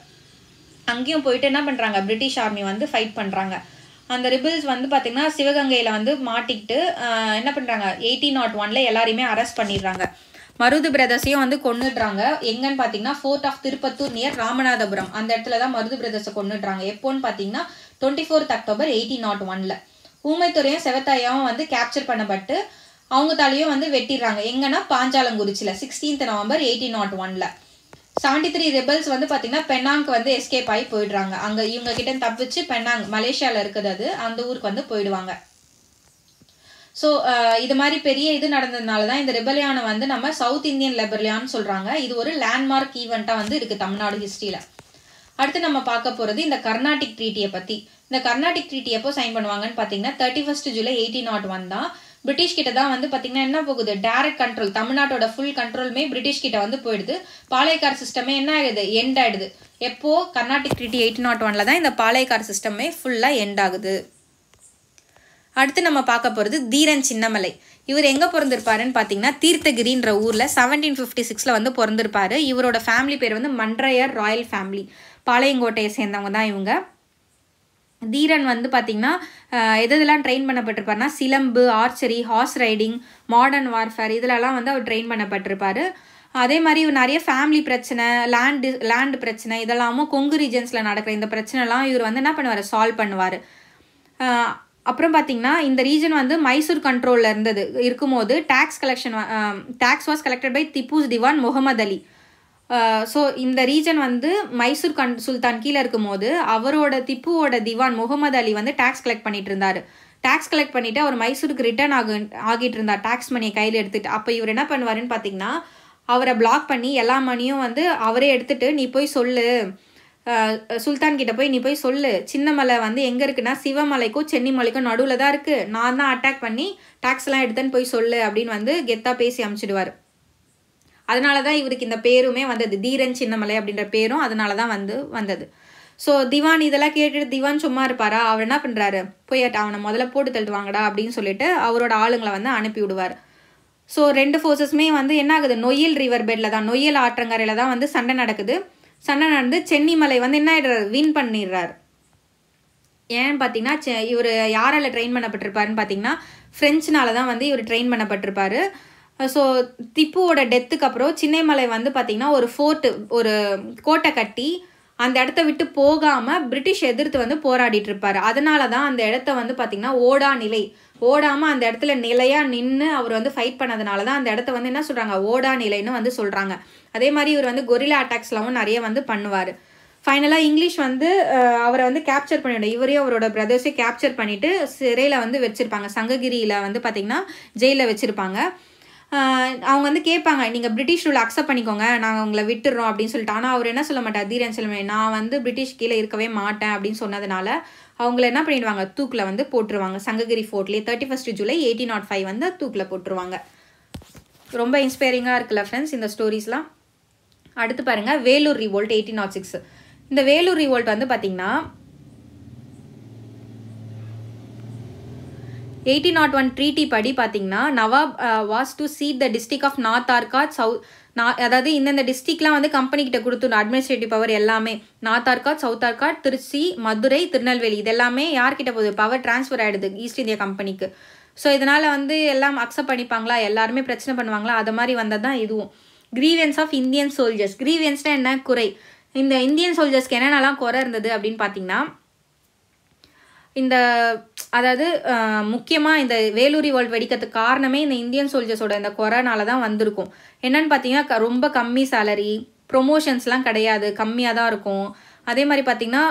அங்கேயும் போயிட்டு என்ன பண்ணுறாங்க பிரிட்டிஷ் ஆர்மி வந்து ஃபைட் பண்ணுறாங்க அந்த ரிபிள்ஸ் வந்து பார்த்திங்கன்னா சிவகங்கையில் வந்து மாட்டிக்கிட்டு என்ன பண்ணுறாங்க எயிட்டீன் நாட் oh ஒனில் எல்லாரையுமே அரெஸ்ட் பண்ணிடுறாங்க மருது பிரதர்ஸையும் வந்து கொண்டுடுறாங்க எங்கன்னு பார்த்தீங்கன்னா fort of Tiruppattur near Ramanathapuram அந்த இடத்துல தான் மருது பிரதர்ஸை கொண்டுடுறாங்க எப்போன்னு பார்த்தீங்கன்னா twenty fourth October eighteen nought ஒனில் ஊமைத்துறையும் செவத்தாயாவும் வந்து கேப்சர் பண்ணப்பட்டு அவங்க தாலையும் வந்து வெட்டிடுறாங்க எங்கன்னா பாஞ்சாலங்குறிச்சியில் சிக்ஸ்டீன்த் நவம்பர் எயிட்டீன் நாட் ஒனில் செவன்டி த்ரீ ரெபல்ஸ் வந்து பார்த்தீங்கன்னா பெண்ணாங்க்கு வந்து எஸ்கேப் ஆகி போயிடுறாங்க அங்கே இவங்க கிட்ட தப்பிச்சு பெண்ணாங் மலேசியாவில் இருக்குது அது அந்த ஊருக்கு வந்து போயிடுவாங்க ஸோ இது மாதிரி பெரிய இது நடந்ததுனால தான் இந்த ரெபலியானை வந்து நம்ம சவுத் இந்தியன் லெபர்லியான்னு சொல்கிறாங்க இது ஒரு லேண்ட்மார்க் ஈவெண்ட்டாக வந்து இருக்குது தமிழ்நாடு ஹிஸ்ட்ரியில் அடுத்து நம்ம பார்க்க போகிறது இந்த கர்நாடிக் ட்ரீட்டியை பற்றி இந்த கர்நாடிக் ட்ரீட்டி எப்போ சைன் பண்ணுவாங்கன்னு பார்த்தீங்கன்னா thirty first July eighteen nought one தான் பிரிட்டிஷ் கிட்ட தான் வந்து பார்த்தீங்கன்னா என்ன போகுது டேரக்ட் கண்ட்ரோல் தமிழ்நாட்டோட ஃபுல் கண்ட்ரோலுமே பிரிட்டிஷ் கிட்ட வந்து போயிடுது பாளையக்கார் சிஸ்டமே என்ன ஆயிடுது எண்ட் ஆகிடுது எப்போ கர்நாடிக் ட்ரீட்டி எயிட் நாட் ஒன்ல தான் இந்த பாளையக்கார் சிஸ்டமே ஃபுல்லாக எண்ட் ஆகுது அடுத்து நம்ம பார்க்க போகிறது தீரன் சின்னமலை இவர் எங்கே பிறந்திருப்பாருன்னு பார்த்தீங்கன்னா தீர்த்தகிரின்ற ஊரில் செவன்டீன் ஃபிஃப்டி சிக்ஸில் வந்து பிறந்திருப்பாரு இவரோட ஃபேமிலி பேர் வந்து மன்றையர் ராயல் ஃபேமிலி பாளையங்கோட்டையை சேர்ந்தவங்க தான் இவங்க தீரன் வந்து பார்த்திங்கன்னா எதெல்லாம் ட்ரெயின் பண்ணப்பட்டிருப்பார்னா silambu archery horse riding modern warfare இதிலலாம் வந்து அவர் ட்ரெயின் பண்ணப்பட்டிருப்பார் அதே மாதிரி நிறைய ஃபேமிலி பிரச்சனை லேண்டு லேண்டு பிரச்சனை இதெல்லாமும் கொங்கு ரீஜன்ஸில் நடக்கிற இந்த பிரச்சனைலாம் இவர் வந்து என்ன பண்ணுவார் சால்வ் பண்ணுவார் அப்புறம் பார்த்திங்கன்னா இந்த ரீஜன் வந்து மைசூர் கண்ட்ரோலில் இருந்தது இருக்கும்போது tax collection tax was collected by Tipu's Diwan Muhammad Ali so இந்த ரீஜன் வந்து மைசூர் கண் சுல்தான் கீழே இருக்கும்போது அவரோட திப்புவோட திவான் முகமது அலி வந்து டேக்ஸ் கலெக்ட் பண்ணிட்டு இருந்தார் டேக்ஸ் கலெக்ட் பண்ணிவிட்டு அவர் மைசூருக்கு ரிட்டர்ன் ஆகு ஆகிட்டு இருந்தார் டேக்ஸ் மணியை கையில் எடுத்துகிட்டு அப்போ இவர் என்ன பண்ணுவாருன்னு பார்த்தீங்கன்னா அவரை பிளாக் பண்ணி எல்லா மணியும் வந்து அவரே எடுத்துகிட்டு நீ போய் சொல்லு சுல்தான் கிட்ட போய் நீ போய் சொல்லு சின்னமலை வந்து எங்கே இருக்குன்னா சிவமலைக்கும் சென்னிமலைக்கும் நடுவில் தான் இருக்குது நான் தான் அட்டாக் பண்ணி டேக்ஸ்லாம் எடுத்தேன்னு போய் சொல்லு அப்படின்னு வந்து கெத்தாக பேசி அமுச்சிடுவார் அதனால தான் இவருக்கு இந்த பேருமே வந்தது தீரன் சின்னமலை அப்படின்ற பேரும் அதனால தான் வந்து வந்தது ஸோ திவான் இதெல்லாம் கேட்டுட்டு திவான் சும்மா இருப்பாரா அவர் என்ன பண்ணுறாரு போய் அவனை முதல்ல போட்டு வாங்கடா அப்படின்னு சொல்லிட்டு அவரோட ஆளுங்களை வந்து அனுப்பி விடுவார் ஸோ ரெண்டு ஃபோர்ஸஸுமே வந்து என்ன ஆகுது நொய்யல் ரிவர் பெட்டில் தான் நொய்யல் ஆற்றங்கரையில் தான் வந்து சண்டை நடக்குது சண்டை நடந்து சென்னிமலை வந்து என்ன ஆகிடுறாரு வின் பண்ணிடுறாரு ஏன்னு பார்த்தீங்கன்னா இவர் யாரால் ட்ரெயின் பண்ணப்பட்டிருப்பாருன்னு பார்த்தீங்கன்னா ஃப்ரெஞ்சுனால தான் வந்து இவர் ட்ரெயின் பண்ணப்பட்டிருப்பாரு ஸோ திப்புவோட டெத்துக்கு அப்புறம் சின்னமலை வந்து பார்த்திங்கன்னா ஒரு ஃபோர்ட்டு ஒரு கோட்டை கட்டி அந்த இடத்த விட்டு போகாமல் பிரிட்டிஷ் எதிர்த்து வந்து போராடிட்டு இருப்பார் அதனால தான் அந்த இடத்த வந்து பார்த்திங்கன்னா ஓடா நிலை ஓடாமல் அந்த இடத்துல நிலையாக நின்று அவர் வந்து ஃபைட் பண்ணதுனால தான் அந்த இடத்த வந்து என்ன சொல்கிறாங்க ஓடா நிலைன்னு வந்து சொல்கிறாங்க அதே மாதிரி இவர் வந்து கொரிலா அட்டாக்ஸ்லாவும் நிறைய வந்து பண்ணுவார் ஃபைனலாக இங்கிலீஷ் வந்து uh, அவரை வந்து கேப்சர் பண்ணிவிடும் இவரையும் அவரோட பிரதர்ஸையும் கேப்சர் பண்ணிவிட்டு சிறையில் வந்து வச்சுருப்பாங்க சங்ககிரியில் வந்து பார்த்திங்கன்னா ஜெயிலில் வச்சுருப்பாங்க அவங்க வந்து கேட்பாங்க நீங்கள் பிரிட்டிஷ் ரூல் அக்செப்ட் பண்ணிக்கோங்க நாங்கள் உங்களை விட்டுடுறோம் அப்படின்னு சொல்லிட்டு ஆனால் அவர் என்ன சொல்ல மாட்டார் தீரன் சொல்லுவேன் நான் வந்து பிரிட்டிஷ் கீழே இருக்கவே மாட்டேன் அப்படின்னு சொன்னதுனால அவங்கள என்ன பண்ணிடுவாங்க தூக்கில் வந்து போட்டுருவாங்க சங்ககிரி ஃபோர்ட்லேயே thirty first July eighteen nought five வந்து தூக்கில் போட்டுருவாங்க ரொம்ப இன்ஸ்பைரிங்காக இருக்குல்ல ஃப்ரெண்ட்ஸ் இந்த ஸ்டோரிஸ்லாம் அடுத்து பாருங்கள் Vellore revolt eighteen nought six இந்த வேலூர் ரிவோல்ட் வந்து பார்த்திங்கன்னா எயிட்டி நாட் ஒன் ட்ரீட்டி படி பார்த்தீங்கன்னா Nawab was to cede the district of north Arcot south நா அதாவது இந்தந்த டிஸ்ட்ரிக்லாம் வந்து கம்பெனிக்கிட்ட கொடுத்துடும் அட்மினிஸ்ட்ரேட்டிவ் பவர் எல்லாமே நார்த் ஆர்காட் சவுத் ஆர்காட் திருச்சி மதுரை திருநெல்வேலி இதெல்லாமே யார்கிட்ட போகுது பவர் டிரான்ஸ்ஃபர் ஆகிடுது ஈஸ்ட் இந்தியா கம்பெனிக்கு ஸோ இதனால் வந்து எல்லாம் அக்செப்ட் பண்ணிப்பாங்களா எல்லாருமே பிரச்சனை பண்ணுவாங்களா அது மாதிரி வந்தால் தான் இதுவும் கிரீவியன்ஸ் ஆஃப் இந்தியன் சோல்ஜர்ஸ் கிரீவியன்ஸ்னால் என்ன குறை இந்த இந்தியன் சோல்ஜர்ஸ்க்கு என்னென்னலாம் குறை இருந்தது அப்படின்னு பார்த்தீங்கன்னா இந்த அதாவது முக்கியமாக இந்த வேலூரி வேர்ல்டு வெடிக்கிறதுக்கு காரணமே இந்த இந்தியன் சோல்ஜர்ஸோட இந்த கொரோனால தான் வந்திருக்கும் என்னன்னு பார்த்தீங்கன்னா ரொம்ப கம்மி சேலரி ப்ரொமோஷன்ஸ்லாம் கிடையாது கம்மியாக தான் இருக்கும் அதே மாதிரி பார்த்திங்கன்னா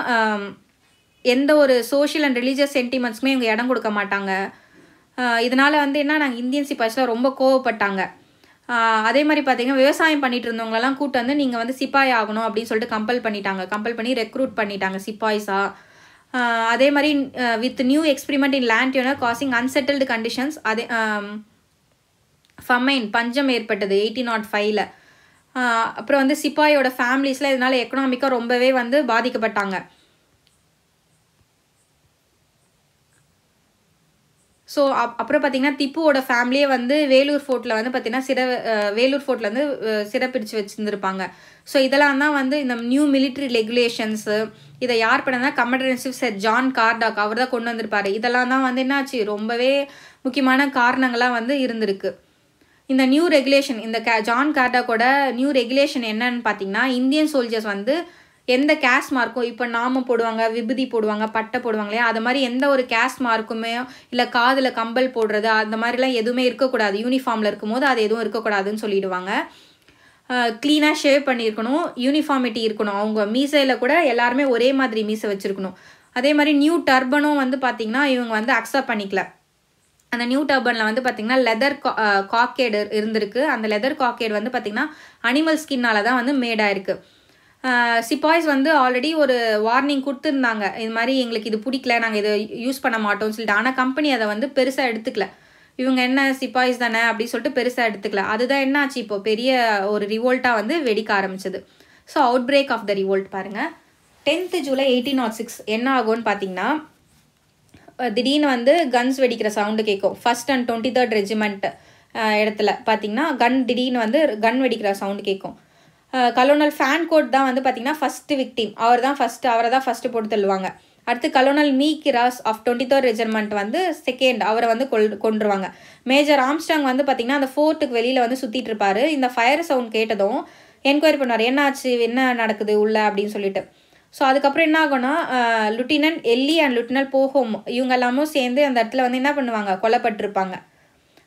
எந்த ஒரு சோஷியல் அண்ட் ரிலீஜியஸ் சென்டிமெண்ட்ஸுமே இவங்க இடம் கொடுக்க மாட்டாங்க இதனால் வந்து என்ன நாங்கள் இந்தியன் சிப்பாய்ஸ்லாம் ரொம்ப கோவப்பட்டாங்க அதே மாதிரி பார்த்தீங்கன்னா விவசாயம் பண்ணிட்டு இருந்தவங்களெல்லாம் கூட்டு வந்து நீங்கள் வந்து சிப்பாய் ஆகணும் அப்படின்னு சொல்லிட்டு கம்பல் பண்ணிட்டாங்க கம்பல் பண்ணி ரெக்ரூட் பண்ணிட்டாங்க சிப்பாய்ஸாக அதே மாதிரி with new experiment in land tenure causing unsettled conditions அதே ஃபமைன் பஞ்சம் ஏற்பட்டது எயிட்டீன் நாட் ஃபைவ்ல அப்புறம் வந்து சிப்பாயோட ஃபேமிலிஸில் இதனால் எக்கனாமிக்காக ரொம்பவே வந்து பாதிக்கப்பட்டாங்க ஸோ அப் அப்புறம் பார்த்தீங்கன்னா திப்புவோட ஃபேமிலியே வந்து வேலூர் ஃபோர்ட்டில் வந்து பார்த்தீங்கன்னா சிற வேலூர் ஃபோர்ட்டில் வந்து சிறப்பிடிச்சு வச்சுருந்துருப்பாங்க ஸோ இதெல்லாம் தான் வந்து இந்த நியூ மிலிட்ரி ரெகுலேஷன்ஸு இதை யார் பண்ணனா கமடர் இன்ஸ்டியூட் சார் ஜான் கார்டாக் அவர் தான் கொண்டு வந்திருப்பார் இதெல்லாம் தான் வந்து என்னாச்சு ரொம்பவே முக்கியமான காரணங்களாக வந்து இருந்திருக்கு இந்த நியூ ரெகுலேஷன் இந்த கே ஜான் கார்டாக்கோட நியூ ரெகுலேஷன் என்னன்னு பார்த்தீங்கன்னா இந்தியன் சோல்ஜர்ஸ் வந்து எந்த கேஷ் மார்க்கும் இப்போ நாம போடுவாங்க விபூதி போடுவாங்க பட்டை போடுவாங்க இல்லையா அது மாதிரி எந்த ஒரு கேஷ் மார்க்குமே இல்லை காதில் கம்பல் போடுறது அந்த மாதிரிலாம் எதுவுமே இருக்கக்கூடாது யூனிஃபார்மில் இருக்கும்போது அது எதுவும் இருக்கக்கூடாதுன்னு சொல்லிடுவாங்க க்ளீனாக ஷேவ் பண்ணியிருக்கணும் யூனிஃபார்மிட்டி இருக்கணும் அவங்க மீசையில் கூட எல்லாருமே ஒரே மாதிரி மீசை வச்சுருக்கணும் அதே மாதிரி நியூ டர்பனும் வந்து பார்த்திங்கன்னா இவங்க வந்து அக்செப்ட் பண்ணிக்கல அந்த நியூ டர்பனில் வந்து பார்த்திங்கன்னா லெதர் காக்கேடு இருந்திருக்கு அந்த லெதர் காக்கேடு வந்து பார்த்திங்கன்னா அனிமல் ஸ்கின்னால் தான் வந்து மேடாயிருக்கு சிப்பாய்ஸ் வந்து ஆல்ரெடி ஒரு வார்னிங் கொடுத்துருந்தாங்க இது மாதிரி எங்களுக்கு இது பிடிக்கல நாங்கள் இதை யூஸ் பண்ண மாட்டோம்னு சொல்லிட்டு ஆனால் கம்பெனி அதை வந்து பெருசாக எடுத்துக்கல இவங்க என்ன சிப்பாய்ஸ் தானே அப்படின்னு சொல்லிட்டு பெருசாக எடுத்துக்கல அதுதான் என்னாச்சு இப்போது பெரிய ஒரு ரிவோல்ட்டாக வந்து வெடிக்க ஆரம்பிச்சது so outbreak of the revolt பாருங்கள் tenth July eighteen nought six என்ன ஆகும்னு பார்த்தீங்கன்னா திடீர்னு வந்து கன்ஸ் வெடிக்கிற சவுண்டு கேட்கும் first and twenty third regiment இடத்துல பார்த்தீங்கன்னா கன் திடீர்னு வந்து கன் வெடிக்கிற சவுண்டு கேட்கும் கலோனல் ஃபேன் கோட் தான் வந்து பார்த்தீங்கன்னா ஃபஸ்ட்டு விக்டீம் அவர் தான் ஃபஸ்ட்டு அவரை தான் ஃபஸ்ட்டு போட்டு தள்ளுவாங்க அடுத்து colonel McKerras of twenty third regiment வந்து செகண்ட் அவரை வந்து கொல் கொண்டுருவாங்க மேஜர் ஆம்ஸ்டாங் வந்து பார்த்திங்கன்னா அந்த ஃபோர்ட்டுக்கு வெளியில் வந்து சுற்றிட்டு இருப்பார் இந்த ஃபயர் சவுண்ட் கேட்டதும் என்கொயரி பண்ணார் என்ன ஆச்சு என்ன நடக்குது உள்ள அப்படின்னு சொல்லிட்டு ஸோ அதுக்கப்புறம் என்ன ஆகும்னா லுட்டினன் எல்லி அண்ட் லுட்டினல் போகும் இவங்க எல்லாமும் சேர்ந்து அந்த இடத்துல வந்து என்ன பண்ணுவாங்க கொல்லப்பட்டிருப்பாங்க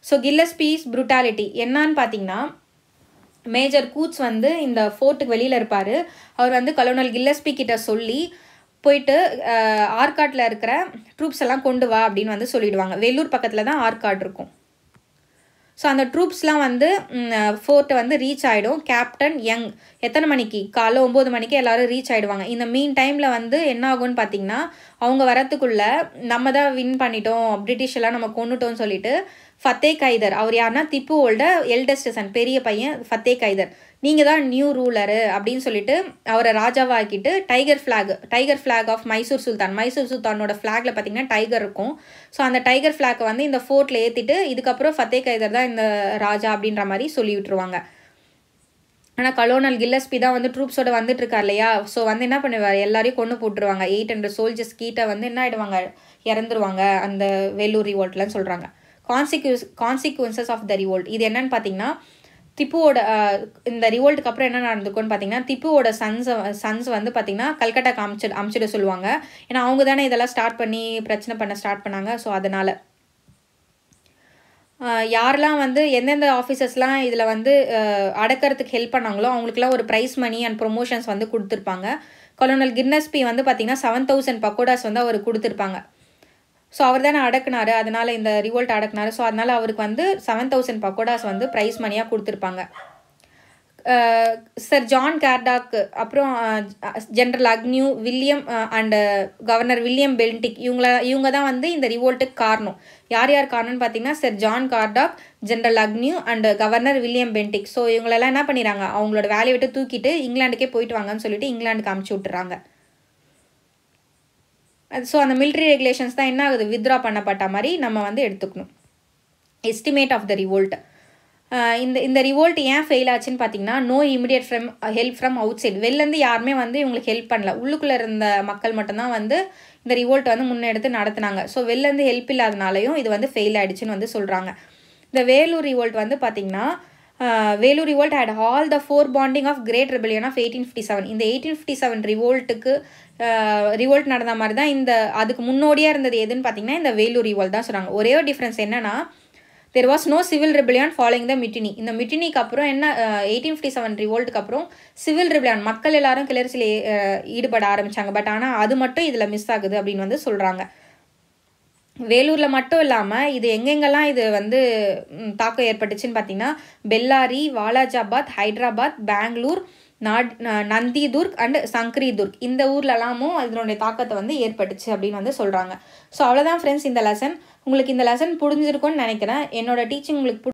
ஸோ கில்லஸ் பீஸ் புரூட்டாலிட்டி என்னான்னு பார்த்தீங்கன்னா மேஜர் கூட்ஸ் வந்து இந்த ஃபோர்ட்டுக்கு வெளியில் இருப்பார் அவர் வந்து கலோனல் கில்லஸ்பி கிட்ட சொல்லி போயிட்டு ஆற்காட்டில் இருக்கிற ட்ரூப்ஸ் எல்லாம் கொண்டு வா அப்படின்னு வந்து சொல்லிடுவாங்க வெள்ளூர் பக்கத்தில் தான் ஆற்காட் இருக்கும் ஸோ அந்த ட்ரூப்ஸ்லாம் வந்து ஃபோர்ட்டை வந்து ரீச் ஆகிடும் கேப்டன் யங் எத்தனை மணிக்கு காலைல ஒம்பது மணிக்கு எல்லோரும் ரீச் ஆகிடுவாங்க இந்த மீன் டைமில் வந்து என்ன ஆகும்னு பார்த்தீங்கன்னா அவங்க வரத்துக்குள்ளே நம்ம தான் வின் பண்ணிட்டோம் பிரிட்டிஷ் எல்லாம் நம்ம கொண்டுட்டோம்னு சொல்லிட்டு ஃபத்தே கைதர் அவர் யாருன்னா ஓல்ட எல்டஸ்ட் சன் பெரிய பையன் ஃபத்தே கைதர் நீங்கள் தான் நியூ ரூலரு அப்படின்னு சொல்லிட்டு அவரை ராஜாவாக்கிட்டு tiger flag tiger flag of Mysore sultan Mysore சுல்தானோட ஃப்ளாகில் பார்த்தீங்கன்னா டைகர் இருக்கும் ஸோ அந்த டைகர் ஃப்ளாக்கை வந்து இந்த ஃபோர்ட்டில் ஏற்றிட்டு இதுக்கப்புறம் ஃபத்தே கைதர் தான் இந்த ராஜா அப்படின்ற மாதிரி சொல்லி விட்டுருவாங்க ஆனால் கலோனல் கில்லஸ்பி தான் வந்து ட்ரூப்ஸோட வந்துட்டு இருக்கார் இல்லையா ஸோ வந்து என்ன பண்ணுவார் எல்லாரையும் கொண்டு போட்டுருவாங்க எயிட் ஹண்ட்ரட் சோல்ஜர்ஸ் கீட்டை வந்து என்ன ஆயிடுவாங்க இறந்துருவாங்க அந்த வேலூர் ரிவோல்ட்லன்னு சொல்கிறாங்க consequence consequences of the revolt இது என்னன்னு பார்த்தீங்கன்னா திப்புவோட இந்த ரிவோல்ட்டுக்கு அப்புறம் என்ன நடந்துக்கோன்னு பார்த்தீங்கன்னா திப்புவோட சன்ஸ் சன்ஸ் வந்து பார்த்தீங்கன்னா கல்கட்டா காமிச்சு அமிச்சிட சொல்லுவாங்க ஏன்னா அவங்க தானே இதெல்லாம் ஸ்டார்ட் பண்ணி பிரச்சனை பண்ண ஸ்டார்ட் பண்ணாங்க ஸோ அதனால் யாரெல்லாம் வந்து எந்தெந்த ஆஃபீஸர்ஸ்லாம் இதில் வந்து அடக்கிறதுக்கு ஹெல்ப் பண்ணாங்களோ அவங்களுக்குலாம் ஒரு ப்ரைஸ் மணி அண்ட் ப்ரொமோஷன்ஸ் வந்து கொடுத்துருப்பாங்க கொலோனல் கின்னஸ்பி வந்து பார்த்திங்கன்னா செவன் தௌசண்ட் பக்கோடாஸ் வந்து அவர் கொடுத்துருப்பாங்க ஸோ அவர் தானே அடக்குனாரு அதனால் இந்த ரிவோல்ட் அடக்குனாரு ஸோ அதனால் அவருக்கு வந்து செவன் தௌசண்ட் பக்கோடாஸ் வந்து ப்ரைஸ் மணியாக கொடுத்துருப்பாங்க சர் ஜான் கேர்டாக்கு அப்புறம் general Agnew William and governor William Bentinck இவங்கள இவங்க தான் வந்து இந்த ரிவோல்ட்டுக்கு காரணம் யார் யார் காரணம்னு பார்த்தீங்கன்னா sir John Cradock general Agnew and governor William Bentinck so இவங்களெல்லாம் என்ன பண்ணிடுறாங்க அவங்களோட வேலையை விட்டு தூக்கிட்டு இங்கிலாண்டுக்கே போயிட்டு வாங்கன்னு சொல்லிட்டு இங்கிலாண்டுக்கு அமுச்சு விட்டுறாங்க ஸோ அந்த மிலிட்ரி ரெகுலேஷன்ஸ் தான் என்ன ஆகுது வித்ரா பண்ணப்பட்ட மாதிரி நம்ம வந்து எடுத்துக்கணும் எஸ்டிமேட் ஆஃப் த ரிவோல்ட் இந்த இந்த ரிவோல்ட் ஏன் ஃபெயில் ஆச்சுன்னு பார்த்தீங்கன்னா no immediate from help from outside வெளிலேருந்து யாருமே வந்து இவங்களுக்கு ஹெல்ப் பண்ணல உள்ளுக்குள்ளே இருந்த மக்கள் மட்டும்தான் வந்து இந்த ரிவோல்ட் வந்து முன்னெடுத்து நடத்துனாங்க ஸோ வெளிலேருந்து ஹெல்ப் இல்லாதனாலையும் இது வந்து ஃபெயில் ஆகிடுச்சுன்னு வந்து சொல்கிறாங்க இந்த வேலூர் ரிவோல்ட் வந்து பார்த்திங்கன்னா Vellore revolt had all the foreboding of great rebellion of eighteen fifty seven இந்த எயிட்டீன் ஃபிஃப்டி செவன் ரிவோல்ட்டுக்கு ரிவோல்ட் நடந்த மாதிரி தான் இந்த அதுக்கு முன்னோடியாக இருந்தது எதுன்னு பார்த்தீங்கன்னா இந்த வேலூர் ரிவோல்ட் தான் சொல்கிறாங்க ஒரே ஒரு டிஃப்ரென்ஸ் என்னென்னா there was no civil rebellion following the mutiny இந்த மிட்டினிக்கு அப்புறம் என்ன எயிட்டீன் ஃபிஃப்டி செவன் ரிவோல்ட்டுக்கு அப்புறம் சிவில் ரிபிலியான் மக்கள் எல்லாரும் கிளர்ச்சியில் uh, ஈடுபட ஆரம்பித்தாங்க பட் ஆனால் அது மட்டும் இதில் மிஸ் ஆகுது அப்படின்னு வந்து சொல்கிறாங்க வேலூரில் மட்டும் இல்லாமல் இது எங்கெங்கெல்லாம் இது வந்து தாக்கம் ஏற்பட்டுச்சுன்னு பார்த்தீங்கன்னா பெல்லாரி வாலாஜாபாத் ஹைதராபாத் பெங்களூர் நாட் நந்திதுர்க் அண்டு துர்க் இந்த ஊர்லலாமும் இதனுடைய தாக்கத்தை வந்து ஏற்பட்டுச்சு அப்படின்னு வந்து சொல்கிறாங்க ஸோ அவ்வளோதான் ஃப்ரெண்ட்ஸ் இந்த லெசன் உங்களுக்கு இந்த லெசன் புரிஞ்சிருக்கும்னு நினைக்கிறேன் என்னோடய டீச்சிங் உங்களுக்கு